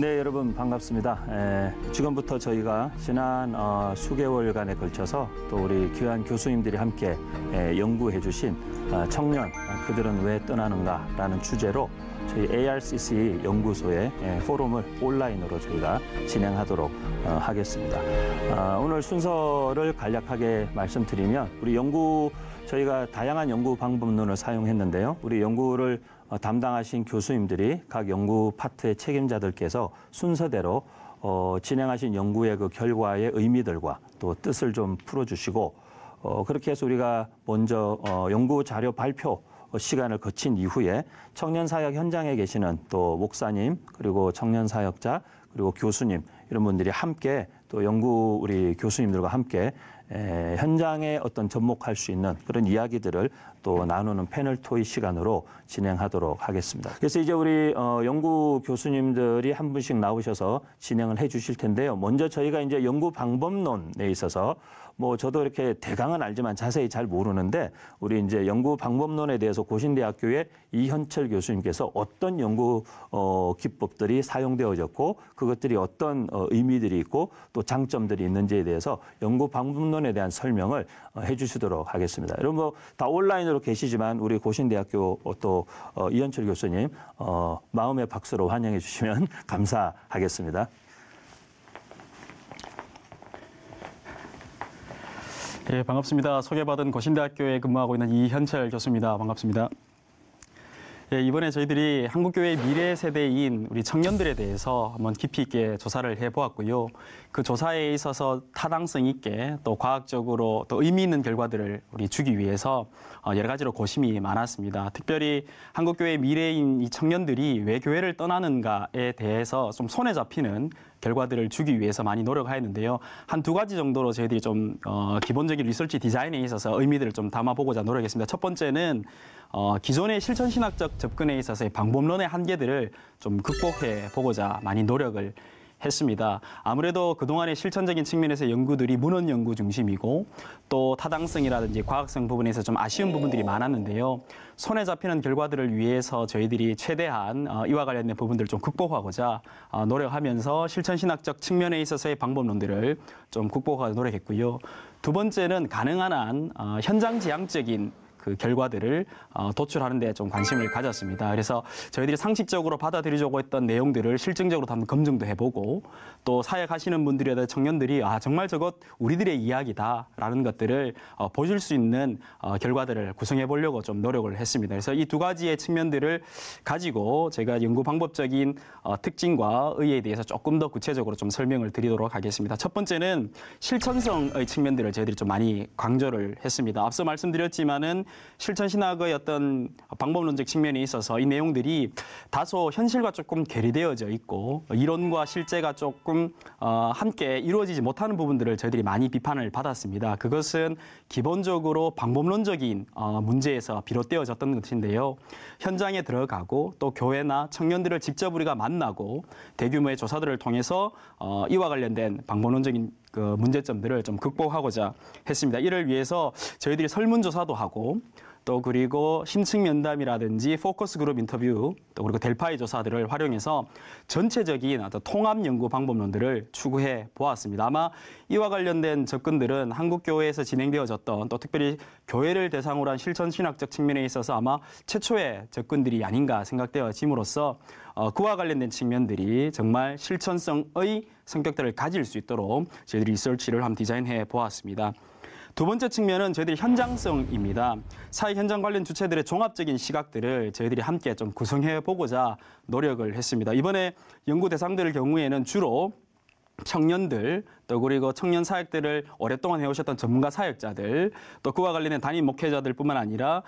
네, 여러분 반갑습니다. 에, 예, 지금부터 저희가 지난 어, 수개월간에 걸쳐서 또 우리 귀한 교수님들이 함께 에, 예, 연구해 주신 어, 청년 어, 그들은 왜 떠나는가라는 주제로 저희 ARCC 연구소의 예, 포럼을 온라인으로 저희가 진행하도록 어, 하겠습니다. 어, 오늘 순서를 간략하게 말씀드리면 우리 연구 저희가 다양한 연구 방법론을 사용했는데요. 우리 연구를 어, 담당하신 교수님들이 각 연구 파트의 책임자들께서 순서대로 어, 진행하신 연구의 그 결과의 의미들과 또 뜻을 좀 풀어주시고 어, 그렇게 해서 우리가 먼저 어, 연구 자료 발표 어, 시간을 거친 이후에 청년 사역 현장에 계시는 또 목사님 그리고 청년 사역자 그리고 교수님 이런 분들이 함께 또 연구 우리 교수님들과 함께 에, 현장에 어떤 접목할 수 있는 그런 이야기들을 또 나누는 패널 토의 시간으로 진행하도록 하겠습니다. 그래서 이제 우리 어, 연구 교수님들이 한 분씩 나오셔서 진행을 해주실 텐데요. 먼저 저희가 이제 연구 방법론에 있어서 뭐 저도 이렇게 대강은 알지만 자세히 잘 모르는데 우리 이제 연구 방법론에 대해서 고신대학교의 이현철 교수님께서 어떤 연구 어, 기법들이 사용되어졌고 그것들이 어떤 어, 의미들이 있고 또 장점들이 있는지에 대해서 연구 방법론에 대한 설명을 어, 해주시도록 하겠습니다. 여러분 뭐다 온라인으로 계시지만 우리 고신대학교 또 어, 이현철 교수님 어, 마음의 박수로 환영해 주시면 감사하겠습니다. 예, 반갑습니다. 소개받은 고신대학교에 근무하고 있는 이현철 교수입니다. 반갑습니다. 예, 이번에 저희들이 한국교회 미래 세대인 우리 청년들에 대해서 한번 깊이 있게 조사를 해보았고요. 그 조사에 있어서 타당성 있게 또 과학적으로 또 의미 있는 결과들을 우리 주기 위해서 어, 여러 가지로 고심이 많았습니다. 특별히 한국교회 미래인 이 청년들이 왜 교회를 떠나는가에 대해서 좀 손에 잡히는 결과들을 주기 위해서 많이 노력하였는데요. 한 두 가지 정도로 저희들이 좀 어, 기본적인 리서치 디자인에 있어서 의미들을 좀 담아보고자 노력했습니다. 첫 번째는 어, 기존의 실천신학적 접근에 있어서의 방법론의 한계들을 좀 극복해 보고자 많이 노력을 했습니다. 아무래도 그동안의 실천적인 측면에서 연구들이 문헌 연구 중심이고 또 타당성이라든지 과학성 부분에서 좀 아쉬운 부분들이 많았는데요. 손에 잡히는 결과들을 위해서 저희들이 최대한 어, 이와 관련된 부분들을 좀 극복하고자 어, 노력하면서 실천신학적 측면에 있어서의 방법론들을 좀 극복하고 노력했고요. 두 번째는 가능한 한 어, 현장지향적인 그 결과들을 어, 도출하는 데 좀 관심을 가졌습니다. 그래서 저희들이 상식적으로 받아들이려고 했던 내용들을 실증적으로 한번 검증도 해보고 또사역가시는 분들이나 청년들이 아 정말 저것 우리들의 이야기다라는 것들을 어, 보실 수 있는 어, 결과들을 구성해 보려고 좀 노력을 했습니다. 그래서 이 두 가지의 측면들을 가지고 제가 연구 방법적인 어, 특징과 의에 대해서 조금 더 구체적으로 좀 설명을 드리도록 하겠습니다. 첫 번째는 실천성의 측면들을 저희들이 좀 많이 강조를 했습니다. 앞서 말씀드렸지만은 실천 신학의 어떤 방법론적 측면이 있어서 이 내용들이 다소 현실과 조금 괴리되어져 있고 이론과 실제가 조금 어, 함께 이루어지지 못하는 부분들을 저희들이 많이 비판을 받았습니다. 그것은 기본적으로 방법론적인 어, 문제에서 비롯되어졌던 것인데요. 현장에 들어가고 또 교회나 청년들을 직접 우리가 만나고 대규모의 조사들을 통해서 어, 이와 관련된 방법론적인 그 문제점들을 좀 극복하고자 했습니다. 이를 위해서 저희들이 설문조사도 하고 또 그리고 심층 면담이라든지 포커스 그룹 인터뷰 또 그리고 델파이 조사들을 활용해서 전체적인 어떤 통합 연구 방법론들을 추구해 보았습니다. 아마 이와 관련된 접근들은 한국 교회에서 진행되어졌던 또 특별히 교회를 대상으로 한 실천 신학적 측면에 있어서 아마 최초의 접근들이 아닌가 생각되어짐으로써 어, 그와 관련된 측면들이 정말 실천성의 성격들을 가질 수 있도록 저희들이 리서치를 한번 디자인해 보았습니다. 두 번째 측면은 저희들이 현장성입니다. 사회 현장 관련 주체들의 종합적인 시각들을 저희들이 함께 좀 구성해 보고자 노력을 했습니다. 이번에 연구 대상들 경우에는 주로 청년들 또 그리고 청년 사역들을 오랫동안 해오셨던 전문가 사역자들 또 그와 관련된 단임 목회자들뿐만 아니라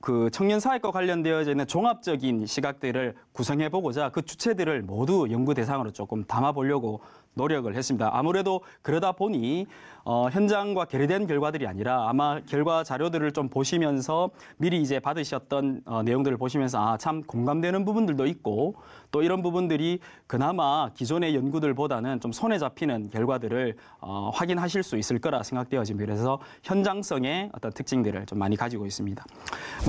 그 청년 사회과 관련되어 있는 종합적인 시각들을 구성해 보고자 그 주체들을 모두 연구 대상으로 조금 담아 보려고 노력을 했습니다. 아무래도 그러다 보니 어, 현장과 결리된 결과들이 아니라 아마 결과 자료들을 좀 보시면서 미리 이제 받으셨던 어, 내용들을 보시면서 아 참 공감되는 부분들도 있고 또 이런 부분들이 그나마 기존의 연구들보다는 좀 손에 잡히는 결과들을 어, 확인하실 수 있을 거라 생각되어집니다. 그래서 현장성의 어떤 특징들을 좀 많이 가지고 있습니다.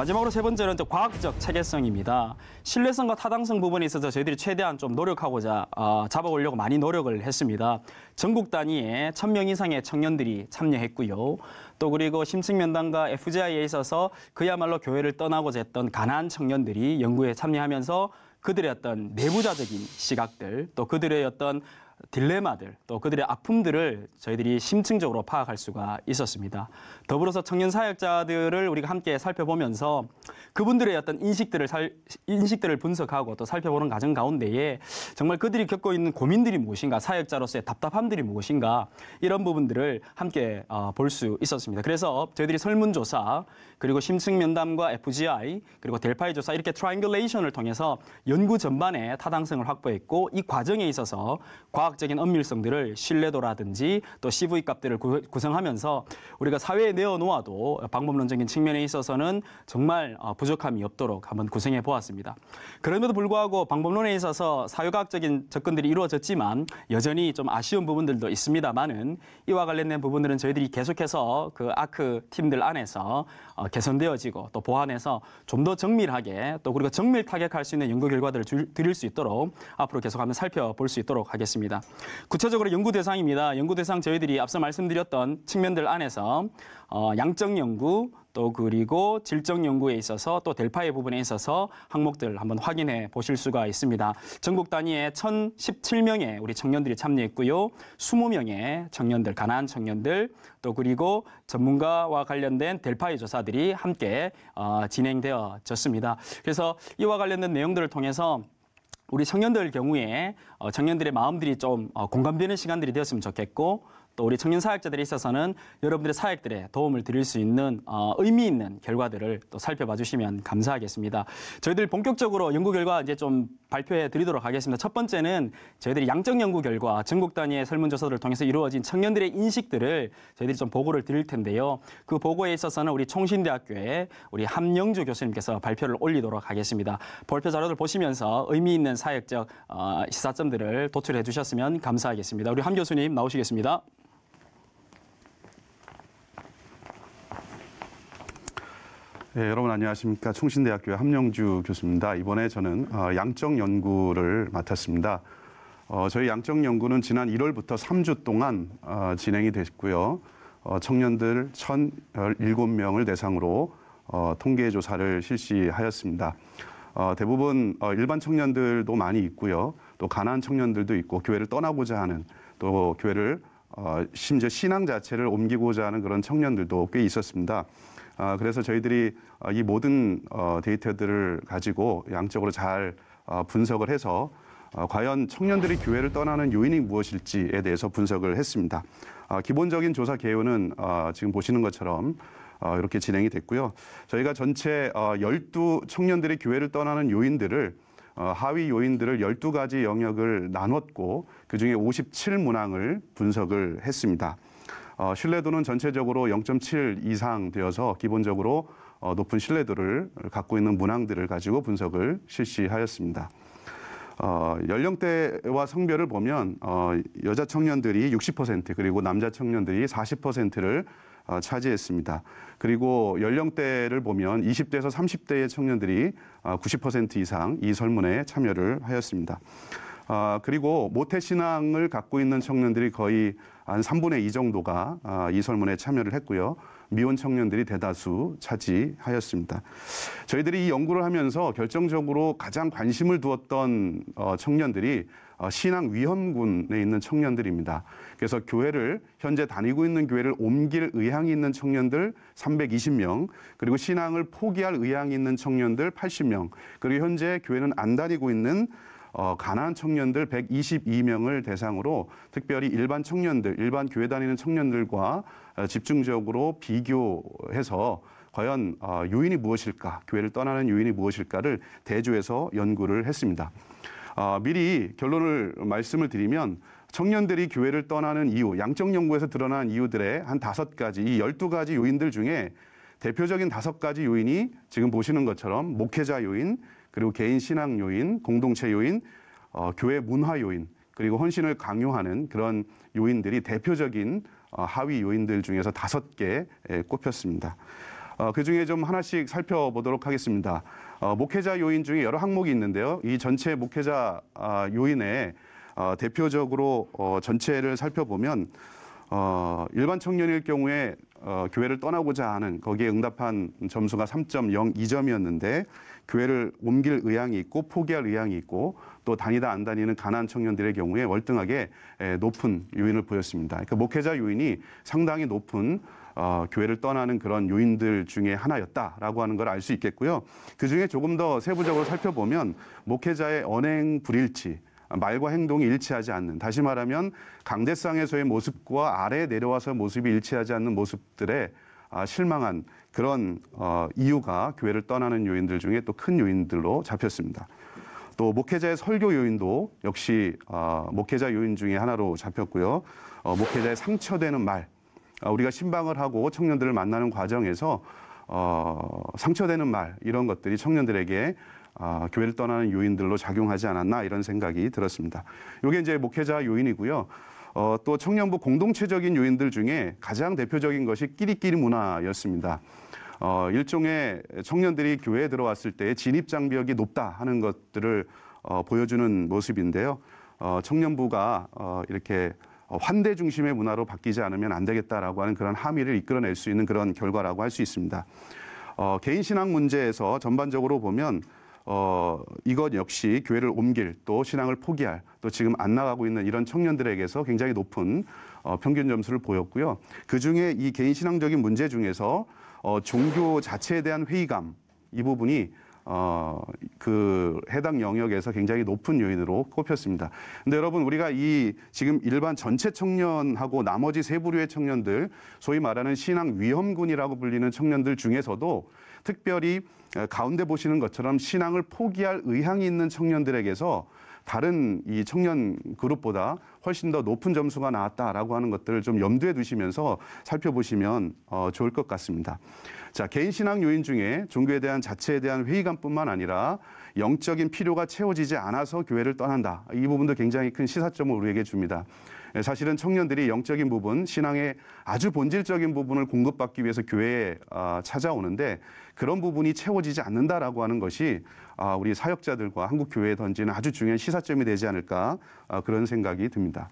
마지막으로 세 번째는 또 과학적 체계성입니다. 신뢰성과 타당성 부분에 있어서 저희들이 최대한 좀 노력하고자 어, 잡아오려고 많이 노력을 했습니다. 전국 단위의 천명 이상의 청년들이 참여했고요. 또 그리고 심층면담과 FGI에 있어서 그야말로 교회를 떠나고자 했던 가난한 청년들이 연구에 참여하면서 그들의 어떤 내부자적인 시각들 또 그들의 어떤 딜레마들 또 그들의 아픔들을 저희들이 심층적으로 파악할 수가 있었습니다. 더불어서 청년 사역자들을 우리가 함께 살펴보면서 그분들의 어떤 인식들을 살, 인식들을 분석하고 또 살펴보는 과정 가운데에 정말 그들이 겪고 있는 고민들이 무엇인가 사역자로서의 답답함들이 무엇인가 이런 부분들을 함께 어, 볼수 있었습니다. 그래서 저희들이 설문조사 그리고 심층 면담과 FGI 그리고 델파이 조사 이렇게 트라이앵글레이션을 통해서 연구 전반에 타당성을 확보했고 이 과정에 있어서 과 과학적인 엄밀성들을 신뢰도라든지 또 CV 값들을 구, 성하면서 우리가 사회에 내어놓아도 방법론적인 측면에 있어서는 정말 어, 부족함이 없도록 한번 구성해 보았습니다. 그럼에도 불구하고 방법론에 있어서 사회과학적인 접근들이 이루어졌지만 여전히 좀 아쉬운 부분들도 있습니다만은 이와 관련된 부분들은 저희들이 계속해서 그 아크 팀들 안에서 어, 개선되어지고 또 보완해서 좀 더 정밀하게 또 그리고 정밀 타격할 수 있는 연구 결과들을 드릴 수 있도록 앞으로 계속하면 살펴볼 수 있도록 하겠습니다. 구체적으로 연구 대상입니다. 연구 대상 저희들이 앞서 말씀드렸던 측면들 안에서 어, 양적 연구 또 그리고 질적 연구에 있어서 또 델파의 부분에 있어서 항목들 한번 확인해 보실 수가 있습니다. 전국 단위에 1,017명의 우리 청년들이 참여했고요. 20명의 청년들, 가난한 청년들 또 그리고 전문가와 관련된 델파의 조사들이 함께 어, 진행되어졌습니다. 그래서 이와 관련된 내용들을 통해서 우리 청년들 경우에 어, 청년들의 마음들이 좀 어, 공감되는 시간들이 되었으면 좋겠고 또 우리 청년 사역자들이 있어서는 여러분들의 사역들에 도움을 드릴 수 있는 어, 의미 있는 결과들을 또 살펴봐 주시면 감사하겠습니다. 저희들 본격적으로 연구 결과 이제 좀 발표해 드리도록 하겠습니다. 첫 번째는 저희들이 양적 연구 결과 전국 단위의 설문조사를 통해서 이루어진 청년들의 인식들을 저희들이 좀 보고를 드릴 텐데요. 그 보고에 있어서는 우리 총신대학교의 우리 함영주 교수님께서 발표를 올리도록 하겠습니다. 발표 자료를 보시면서 의미 있는 사역적 어, 시사점들을 도출해 주셨으면 감사하겠습니다. 우리 함 교수님 나오시겠습니다. 네, 여러분 안녕하십니까. 충신대학교의 함영주 교수입니다. 이번에 저는 어, 양적 연구를 맡았습니다. 어, 저희 양적 연구는 지난 1월부터 3주 동안 어, 진행이 됐고요. 청년들 1,007명을 대상으로 통계 조사를 실시하였습니다. 대부분 일반 청년들도 많이 있고요. 또 가난 청년들도 있고 교회를 떠나고자 하는 또 교회를 심지어 신앙 자체를 옮기고자 하는 그런 청년들도 꽤 있었습니다. 어, 그래서 저희들이 어, 이 모든 어, 데이터들을 가지고 양적으로 잘 어, 분석을 해서 과연 청년들이 교회를 떠나는 요인이 무엇일지에 대해서 분석을 했습니다. 아, 기본적인 조사 개요는 지금 보시는 것처럼 이렇게 진행이 됐고요. 저희가 전체 어, 12 청년들이 교회를 떠나는 요인들을 하위 요인들을 12가지 영역을 나눴고 그중에 57문항을 분석을 했습니다. 어, 신뢰도는 전체적으로 0.7 이상 되어서 기본적으로 어, 높은 신뢰도를 갖고 있는 문항들을 가지고 분석을 실시하였습니다. 어, 연령대와 성별을 보면 어, 여자 청년들이 60% 그리고 남자 청년들이 40%를 어, 차지했습니다. 그리고 연령대를 보면 20대에서 30대의 청년들이 어, 90% 이상 이 설문에 참여를 하였습니다. 어, 그리고 모태신앙을 갖고 있는 청년들이 거의 한 3분의 2 정도가 아, 이 설문에 참여를 했고요. 미혼 청년들이 대다수 차지하였습니다. 저희들이 이 연구를 하면서 결정적으로 가장 관심을 두었던 어, 청년들이 어, 신앙 위험군에 있는 청년들입니다. 그래서 교회를 현재 다니고 있는 교회를 옮길 의향이 있는 청년들 320명, 그리고 신앙을 포기할 의향이 있는 청년들 80명, 그리고 현재 교회는 안 다니고 있는 어, 가난한 청년들 122명을 대상으로 특별히 일반 청년들, 일반 교회 다니는 청년들과 어, 집중적으로 비교해서 과연 어, 요인이 무엇일까, 교회를 떠나는 요인이 무엇일까를 대조해서 연구를 했습니다. 어, 미리 결론을 말씀을 드리면 청년들이 교회를 떠나는 이유, 양적 연구에서 드러난 이유들의 한 다섯 가지, 이 열두 가지 요인들 중에 대표적인 다섯 가지 요인이 지금 보시는 것처럼 목회자 요인, 그리고 개인 신앙 요인, 공동체 요인, 어, 교회 문화 요인, 그리고 헌신을 강요하는 그런 요인들이 대표적인 어, 하위 요인들 중에서 다섯 개에 예, 꼽혔습니다. 어, 그 중에 좀 하나씩 살펴보도록 하겠습니다. 어, 목회자 요인 중에 여러 항목이 있는데요. 이 전체 목회자 아, 요인에 어, 대표적으로 어, 전체를 살펴보면 어, 일반 청년일 경우에 어, 교회를 떠나고자 하는 거기에 응답한 점수가 3.02점이었는데 교회를 옮길 의향이 있고 포기할 의향이 있고 또 다니다 안 다니는 가난 청년들의 경우에 월등하게 높은 요인을 보였습니다. 그러니까 목회자 요인이 상당히 높은 어, 교회를 떠나는 그런 요인들 중에 하나였다라고 하는 걸 알 수 있겠고요. 그 중에 조금 더 세부적으로 살펴보면 목회자의 언행 불일치, 말과 행동이 일치하지 않는 다시 말하면 강대상에서의 모습과 아래 내려와서 모습이 일치하지 않는 모습들의 아, 실망한 그런 어, 이유가 교회를 떠나는 요인들 중에 또 큰 요인들로 잡혔습니다. 또 목회자의 설교 요인도 역시 어, 목회자 요인 중에 하나로 잡혔고요. 어, 목회자의 상처되는 말, 어, 우리가 신방을 하고 청년들을 만나는 과정에서 어, 상처되는 말 이런 것들이 청년들에게 아, 교회를 떠나는 요인들로 작용하지 않았나 이런 생각이 들었습니다. 이게 이제 목회자 요인이고요. 어, 또 청년부 공동체적인 요인들 중에 가장 대표적인 것이 끼리끼리 문화였습니다. 어, 일종의 청년들이 교회에 들어왔을 때 진입 장벽이 높다 하는 것들을 어, 보여주는 모습인데요. 어, 청년부가 어, 이렇게 환대 중심의 문화로 바뀌지 않으면 안 되겠다라고 하는 그런 함의를 이끌어낼 수 있는 그런 결과라고 할 수 있습니다. 어, 개인 신앙 문제에서 전반적으로 보면 어, 이것 역시 교회를 옮길 또 신앙을 포기할 또 지금 안 나가고 있는 이런 청년들에게서 굉장히 높은 어, 평균 점수를 보였고요. 그 중에 이 개인 신앙적인 문제 중에서 어, 종교 자체에 대한 회의감 이 부분이 어, 그 해당 영역에서 굉장히 높은 요인으로 꼽혔습니다. 근데 여러분 우리가 이 지금 일반 전체 청년하고 나머지 세 부류의 청년들 소위 말하는 신앙 위험군이라고 불리는 청년들 중에서도 특별히 가운데 보시는 것처럼 신앙을 포기할 의향이 있는 청년들에게서 다른 이 청년 그룹보다 훨씬 더 높은 점수가 나왔다라고 하는 것들을 좀 염두에 두시면서 살펴보시면 어, 좋을 것 같습니다. 자, 개인 신앙 요인 중에 종교에 대한 자체에 대한 회의감뿐만 아니라 영적인 필요가 채워지지 않아서 교회를 떠난다. 이 부분도 굉장히 큰 시사점을 우리에게 줍니다. 예, 사실은 청년들이 영적인 부분, 신앙의 아주 본질적인 부분을 공급받기 위해서 교회에 아, 찾아오는데 그런 부분이 채워지지 않는다라고 하는 것이 아, 우리 사역자들과 한국 교회에 던지는 아주 중요한 시사점이 되지 않을까 아, 그런 생각이 듭니다.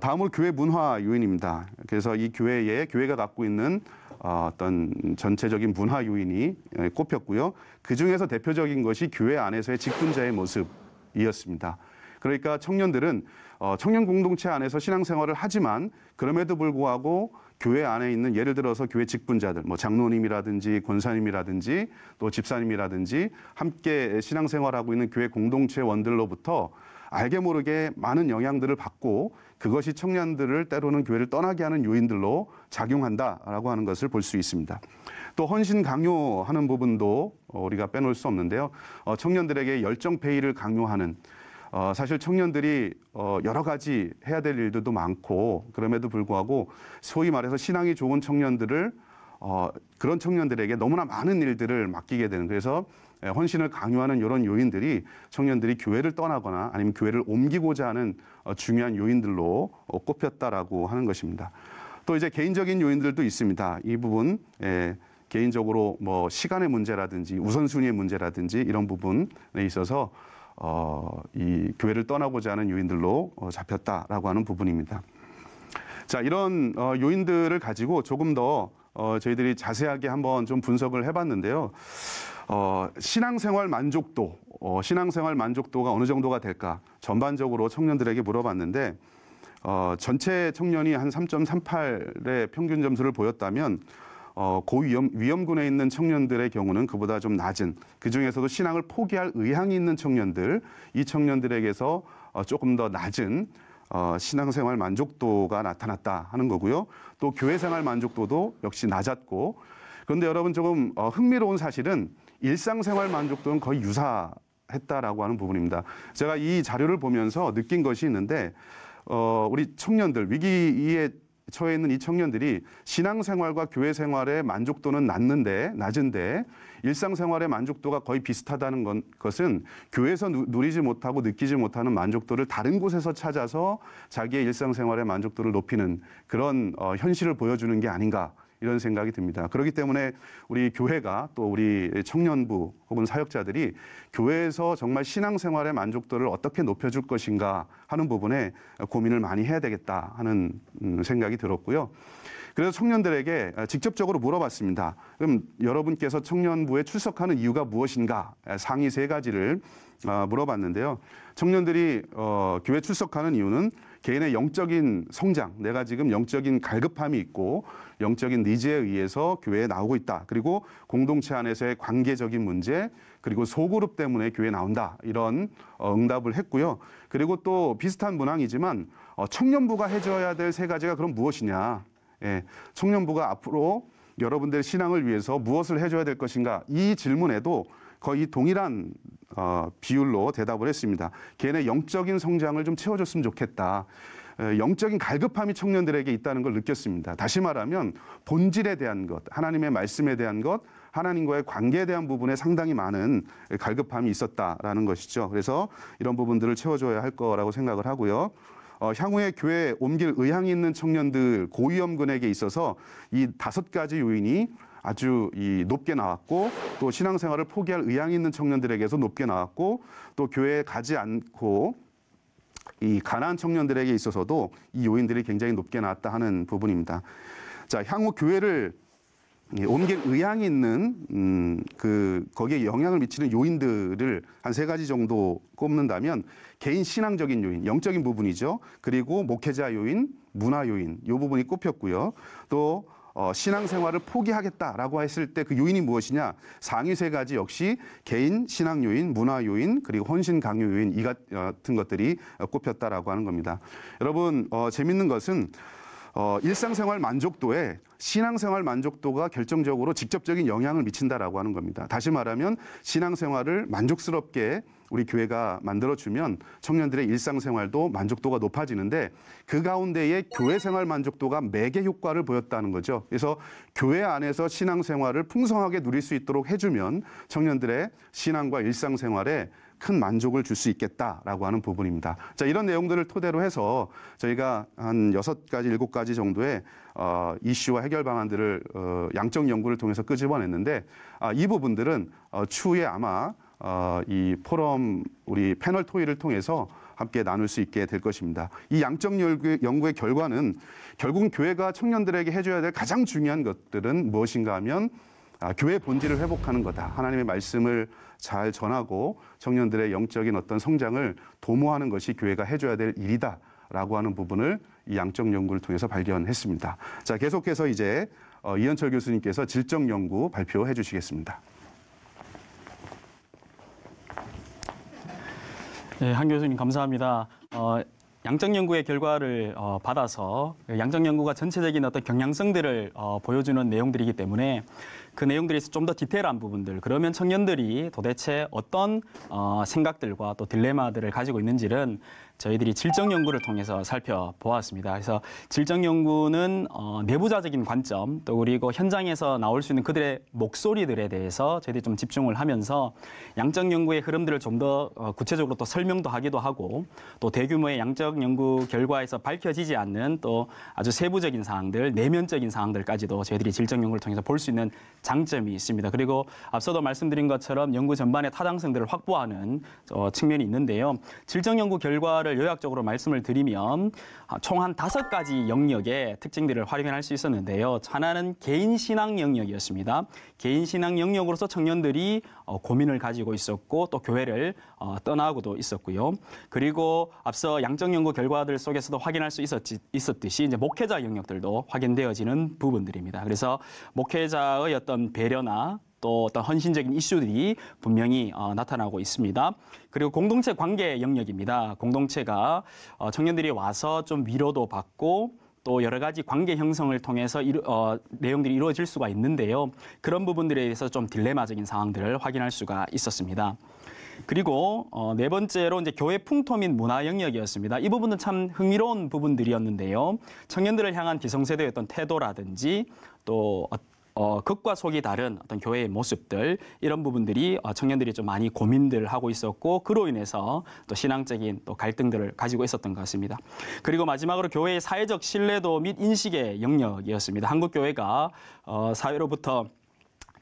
다음으로 교회 문화 요인입니다. 그래서 이 교회에 교회가 갖고 있는 어떤 전체적인 문화 요인이 예, 꼽혔고요. 그 중에서 대표적인 것이 교회 안에서의 직분자의 모습이었습니다. 그러니까 청년들은 어, 청년 공동체 안에서 신앙생활을 하지만 그럼에도 불구하고 교회 안에 있는 예를 들어서 교회 직분자들, 뭐 장로님이라든지 권사님이라든지 또 집사님이라든지 함께 신앙생활하고 있는 교회 공동체원들로부터 알게 모르게 많은 영향들을 받고 그것이 청년들을 때로는 교회를 떠나게 하는 요인들로 작용한다라고 하는 것을 볼 수 있습니다. 또 헌신 강요하는 부분도 어, 우리가 빼놓을 수 없는데요. 어, 청년들에게 열정 페이를 강요하는 어, 사실 청년들이 어, 여러 가지 해야 될 일들도 많고 그럼에도 불구하고 소위 말해서 신앙이 좋은 청년들을 어, 그런 청년들에게 너무나 많은 일들을 맡기게 되는 그래서 예, 헌신을 강요하는 이런 요인들이 청년들이 교회를 떠나거나 아니면 교회를 옮기고자 하는 어, 중요한 요인들로 어, 꼽혔다라고 하는 것입니다. 또 이제 개인적인 요인들도 있습니다. 이 부분 예, 개인적으로 뭐 시간의 문제라든지 우선순위의 문제라든지 이런 부분에 있어서 어, 이 교회를 떠나고자 하는 요인들로 어, 잡혔다라고 하는 부분입니다. 자, 이런 어, 요인들을 가지고 조금 더 어, 저희들이 자세하게 한번 좀 분석을 해봤는데요. 어, 신앙생활 만족도, 어, 신앙생활 만족도가 어느 정도가 될까 전반적으로 청년들에게 물어봤는데 어, 전체 청년이 한 3.38의 평균 점수를 보였다면 어, 고위험 위험군에 있는 청년들의 경우는 그보다 좀 낮은 그 중에서도 신앙을 포기할 의향이 있는 청년들 이 청년들에게서 어, 조금 더 낮은 어, 신앙생활 만족도가 나타났다 하는 거고요. 또 교회생활 만족도도 역시 낮았고 그런데 여러분 조금 어, 흥미로운 사실은 일상생활 만족도는 거의 유사했다라고 하는 부분입니다. 제가 이 자료를 보면서 느낀 것이 있는데 어, 우리 청년들 위기에 처해 있는 이 청년들이 신앙생활과 교회생활의 만족도는 낮는데 낮은데 일상생활의 만족도가 거의 비슷하다는 건, 것은 교회에서 누리지 못하고 느끼지 못하는 만족도를 다른 곳에서 찾아서 자기의 일상생활의 만족도를 높이는 그런 어, 현실을 보여주는 게 아닌가 이런 생각이 듭니다. 그렇기 때문에 우리 교회가 또 우리 청년부 혹은 사역자들이 교회에서 정말 신앙생활의 만족도를 어떻게 높여줄 것인가 하는 부분에 고민을 많이 해야 되겠다 하는 음, 생각이 들었고요. 그래서 청년들에게 아, 직접적으로 물어봤습니다. 그럼 여러분께서 청년부에 출석하는 이유가 무엇인가 아, 상위 세 가지를 아, 물어봤는데요. 청년들이 어, 교회 출석하는 이유는 개인의 영적인 성장, 내가 지금 영적인 갈급함이 있고 영적인 니즈에 의해서 교회에 나오고 있다. 그리고 공동체 안에서의 관계적인 문제 그리고 소그룹 때문에 교회에 나온다. 이런 어, 응답을 했고요. 그리고 또 비슷한 문항이지만 어, 청년부가 해줘야 될 세 가지가 그럼 무엇이냐? 예, 청년부가 앞으로 여러분들의 신앙을 위해서 무엇을 해줘야 될 것인가? 이 질문에도 거의 동일한 어, 비율로 대답을 했습니다. 걔네 영적인 성장을 좀 채워줬으면 좋겠다. 영적인 갈급함이 청년들에게 있다는 걸 느꼈습니다. 다시 말하면 본질에 대한 것, 하나님의 말씀에 대한 것, 하나님과의 관계에 대한 부분에 상당히 많은 갈급함이 있었다라는 것이죠. 그래서 이런 부분들을 채워줘야 할 거라고 생각을 하고요. 어, 향후에 교회에 옮길 의향이 있는 청년들 고위험군에게 있어서 이 다섯 가지 요인이 아주 이 높게 나왔고 또 신앙생활을 포기할 의향이 있는 청년들에게서 높게 나왔고 또 교회에 가지 않고 이 가난 청년들에게 있어서도 이 요인들이 굉장히 높게 나왔다 하는 부분입니다. 자, 향후 교회를 옮길 의향이 있는 음, 그 거기에 영향을 미치는 요인들을 한 세 가지 정도 꼽는다면 개인 신앙적인 요인, 영적인 부분이죠. 그리고 목회자 요인, 문화 요인 요 부분이 꼽혔고요. 또 어, 신앙생활을 포기하겠다라고 했을 때 그 요인이 무엇이냐? 상위 세 가지 역시 개인, 신앙 요인, 문화 요인, 그리고 헌신 강요 요인 이 어, 같은 것들이 어, 꼽혔다라고 하는 겁니다. 여러분 어, 재밌는 것은 어, 일상생활 만족도에 신앙생활 만족도가 결정적으로 직접적인 영향을 미친다라고 하는 겁니다. 다시 말하면 신앙생활을 만족스럽게 우리 교회가 만들어주면 청년들의 일상생활도 만족도가 높아지는데 그 가운데에 교회 생활 만족도가 매개 효과를 보였다는 거죠. 그래서 교회 안에서 신앙생활을 풍성하게 누릴 수 있도록 해주면 청년들의 신앙과 일상생활에 큰 만족을 줄 수 있겠다라고 하는 부분입니다. 자, 이런 내용들을 토대로 해서 저희가 한 여섯 가지 일곱 가지 정도의 어, 이슈와 해결 방안들을 어, 양적 연구를 통해서 끄집어냈는데 아, 이 부분들은 어, 추후에 아마 어, 이 포럼 우리 패널 토의를 통해서 함께 나눌 수 있게 될 것입니다. 이 양적 연구의 결과는 결국 은 교회가 청년들에게 해줘야 될 가장 중요한 것들은 무엇인가 하면 아, 교회 본질을 회복하는 거다. 하나님의 말씀을 잘 전하고 청년들의 영적인 어떤 성장을 도모하는 것이 교회가 해줘야 될 일이다. 라고 하는 부분을 이 양적 연구를 통해서 발견했습니다. 자, 계속해서 이제 어, 이현철 교수님께서 질적 연구 발표해 주시겠습니다. 네, 한 교수님 감사합니다. 어, 양적 연구의 결과를 어, 받아서 양적 연구가 전체적인 어떤 경향성들을 어, 보여주는 내용들이기 때문에 그 내용들이 좀더 디테일한 부분들 그러면 청년들이 도대체 어떤 어, 생각들과 또 딜레마들을 가지고 있는지는 저희들이 질적 연구를 통해서 살펴보았습니다. 그래서 질적 연구는 어, 내부자적인 관점 또 그리고 현장에서 나올 수 있는 그들의 목소리들에 대해서 저희들이 좀 집중을 하면서 양적 연구의 흐름들을 좀더 어, 구체적으로 또 설명도 하기도 하고 또 대규모의 양적 연구 결과에서 밝혀지지 않는 또 아주 세부적인 사항들, 내면적인 사항들까지도 저희들이 질적 연구를 통해서 볼 수 있는 장점이 있습니다. 그리고 앞서도 말씀드린 것처럼 연구 전반의 타당성들을 확보하는 어, 측면이 있는데요. 질적 연구 결과를 요약적으로 말씀을 드리면 아, 총한 다섯 가지 영역의 특징들을 활용할 수 있었는데요. 하나는 개인 신앙 영역이었습니다. 개인 신앙 영역으로서 청년들이 어, 고민을 가지고 있었고 또 교회를 어, 떠나고도 있었고요. 그리고 앞서 양적 연구 결과들 속에서도 확인할 수 있었지, 있었듯이 이제 목회자 영역들도 확인되어지는 부분들입니다. 그래서 목회자의 어떤 어떤 배려나 또 어떤 헌신적인 이슈들이 분명히 어, 나타나고 있습니다. 그리고 공동체 관계 영역입니다. 공동체가 어, 청년들이 와서 좀 위로도 받고 또 여러 가지 관계 형성을 통해서 이루, 어, 내용들이 이루어질 수가 있는데요. 그런 부분들에 대해서 좀 딜레마적인 상황들을 확인할 수가 있었습니다. 그리고 어, 네 번째로 이제 교회 풍토 및 문화 영역이었습니다. 이 부분은 참 흥미로운 부분들이었는데요. 청년들을 향한 기성세대의 어떤 태도라든지 또 어, 어, 극과 속이 다른 어떤 교회의 모습들 이런 부분들이 어, 청년들이 좀 많이 고민들을 하고 있었고 그로 인해서 또 신앙적인 또 갈등들을 가지고 있었던 것 같습니다. 그리고 마지막으로 교회의 사회적 신뢰도 및 인식의 영역이었습니다. 한국 교회가 어, 사회로부터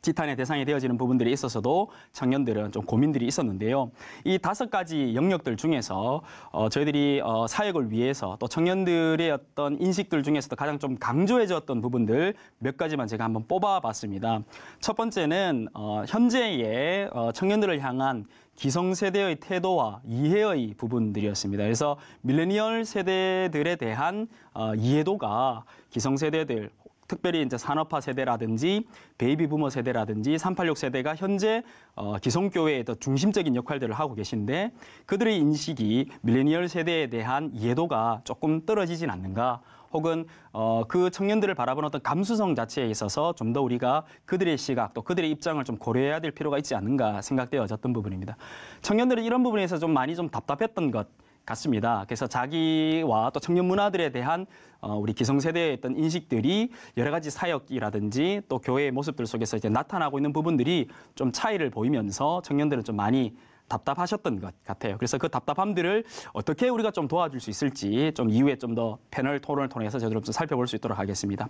지탄의 대상이 되어지는 부분들이 있어서도 청년들은 좀 고민들이 있었는데요. 이 다섯 가지 영역들 중에서 어, 저희들이 어, 사역을 위해서 또 청년들의 어떤 인식들 중에서도 가장 좀 강조해졌던 부분들 몇 가지만 제가 한번 뽑아봤습니다. 첫 번째는 어, 현재의 어, 청년들을 향한 기성세대의 태도와 이해의 부분들이었습니다. 그래서 밀레니얼 세대들에 대한 어, 이해도가 기성세대들 특별히 이제 산업화 세대라든지 베이비 부머 세대라든지 386 세대가 현재 어, 기성교회의 더 중심적인 역할들을 하고 계신데 그들의 인식이 밀레니얼 세대에 대한 이해도가 조금 떨어지진 않는가 혹은 어, 그 청년들을 바라보는 어떤 감수성 자체에 있어서 좀 더 우리가 그들의 시각 또 그들의 입장을 좀 고려해야 될 필요가 있지 않는가 생각되어졌던 부분입니다. 청년들은 이런 부분에서 좀 많이 좀 답답했던 것 같습니다. 그래서 자기와 또 청년 문화들에 대한 어, 우리 기성세대의 어떤 인식들이 여러 가지 사역이라든지 또 교회의 모습들 속에서 이제 나타나고 있는 부분들이 좀 차이를 보이면서 청년들은 좀 많이 답답하셨던 것 같아요. 그래서 그 답답함들을 어떻게 우리가 좀 도와줄 수 있을지 좀 이후에 좀 더 패널 토론을 통해서 제대로 좀 살펴볼 수 있도록 하겠습니다.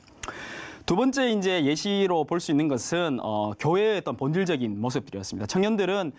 두 번째 이제 예시로 볼 수 있는 것은 어, 교회의 어떤 본질적인 모습들이었습니다. 청년들은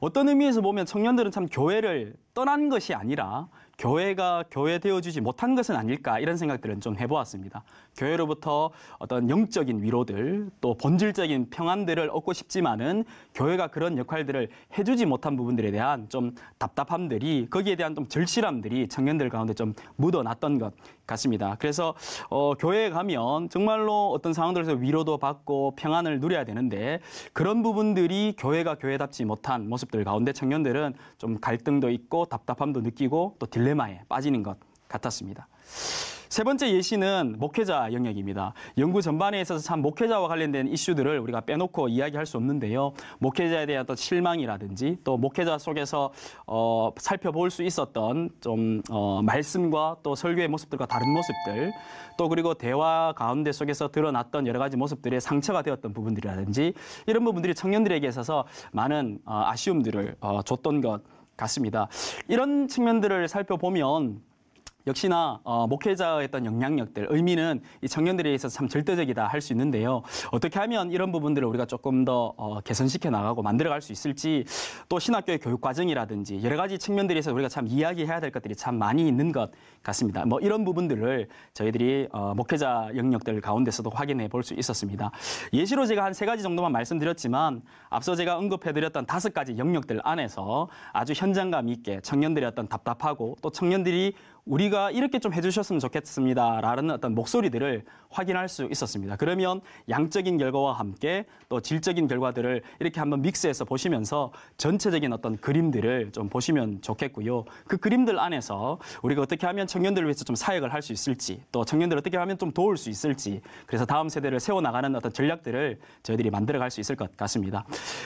어떤 의미에서 보면 청년들은 참 교회를 떠난 것이 아니라 교회가 교회 되어주지 못한 것은 아닐까 이런 생각들은 좀 해보았습니다. 교회로부터 어떤 영적인 위로들 또 본질적인 평안들을 얻고 싶지만은 교회가 그런 역할들을 해주지 못한 부분들에 대한 좀 답답함들이 거기에 대한 좀 절실함들이 청년들 가운데 좀 묻어났던 것 같습니다. 그래서 어, 교회에 가면 정말로 어떤 상황들에서 위로도 받고 평안을 누려야 되는데 그런 부분들이 교회가 교회답지 못한 모습들 가운데 청년들은 좀 갈등도 있고 답답함도 느끼고 또 딜레마에 빠지는 것 같았습니다. 세 번째 예시는 목회자 영역입니다. 연구 전반에 있어서 참 목회자와 관련된 이슈들을 우리가 빼놓고 이야기할 수 없는데요. 목회자에 대한 또 실망이라든지 또 목회자 속에서 어, 살펴볼 수 있었던 좀 어, 말씀과 또 설교의 모습들과 다른 모습들 또 그리고 대화 가운데 속에서 드러났던 여러 가지 모습들의 상처가 되었던 부분들이라든지 이런 부분들이 청년들에게 있어서 많은 어, 아쉬움들을 어, 줬던 것 같습니다. 이런 측면들을 살펴보면 역시나 어, 목회자의 어떤 영향력들, 의미는 이 청년들에 있어서 참 절대적이다 할 수 있는데요. 어떻게 하면 이런 부분들을 우리가 조금 더 어, 개선시켜 나가고 만들어갈 수 있을지 또 신학교의 교육 과정이라든지 여러 가지 측면들에서 우리가 참 이야기해야 될 것들이 참 많이 있는 것 같습니다. 뭐 이런 부분들을 저희들이 어, 목회자 영역들 가운데서도 확인해 볼 수 있었습니다. 예시로 제가 한 세 가지 정도만 말씀드렸지만 앞서 제가 언급해드렸던 다섯 가지 영역들 안에서 아주 현장감 있게 청년들이 어떤 답답하고 또 청년들이 우리가 이렇게 좀 해주셨으면 좋겠습니다. 라는 어떤 목소리들을 확인할 수 있었습니다. 그러면 양적인 결과와 함께 또 질적인 결과들을 이렇게 한번 믹스해서 보시면서 전체적인 어떤 그림들을 좀 보시면 좋겠고요. 그 그림들 안에서 우리가 어떻게 하면 청년들을 위해서 좀 사역을 할 수 있을지 또 청년들을 어떻게 하면 좀 도울 수 있을지 그래서 다음 세대를 세워나가는 어떤 전략들을 저희들이 만들어 갈 수 있을 것 같습니다.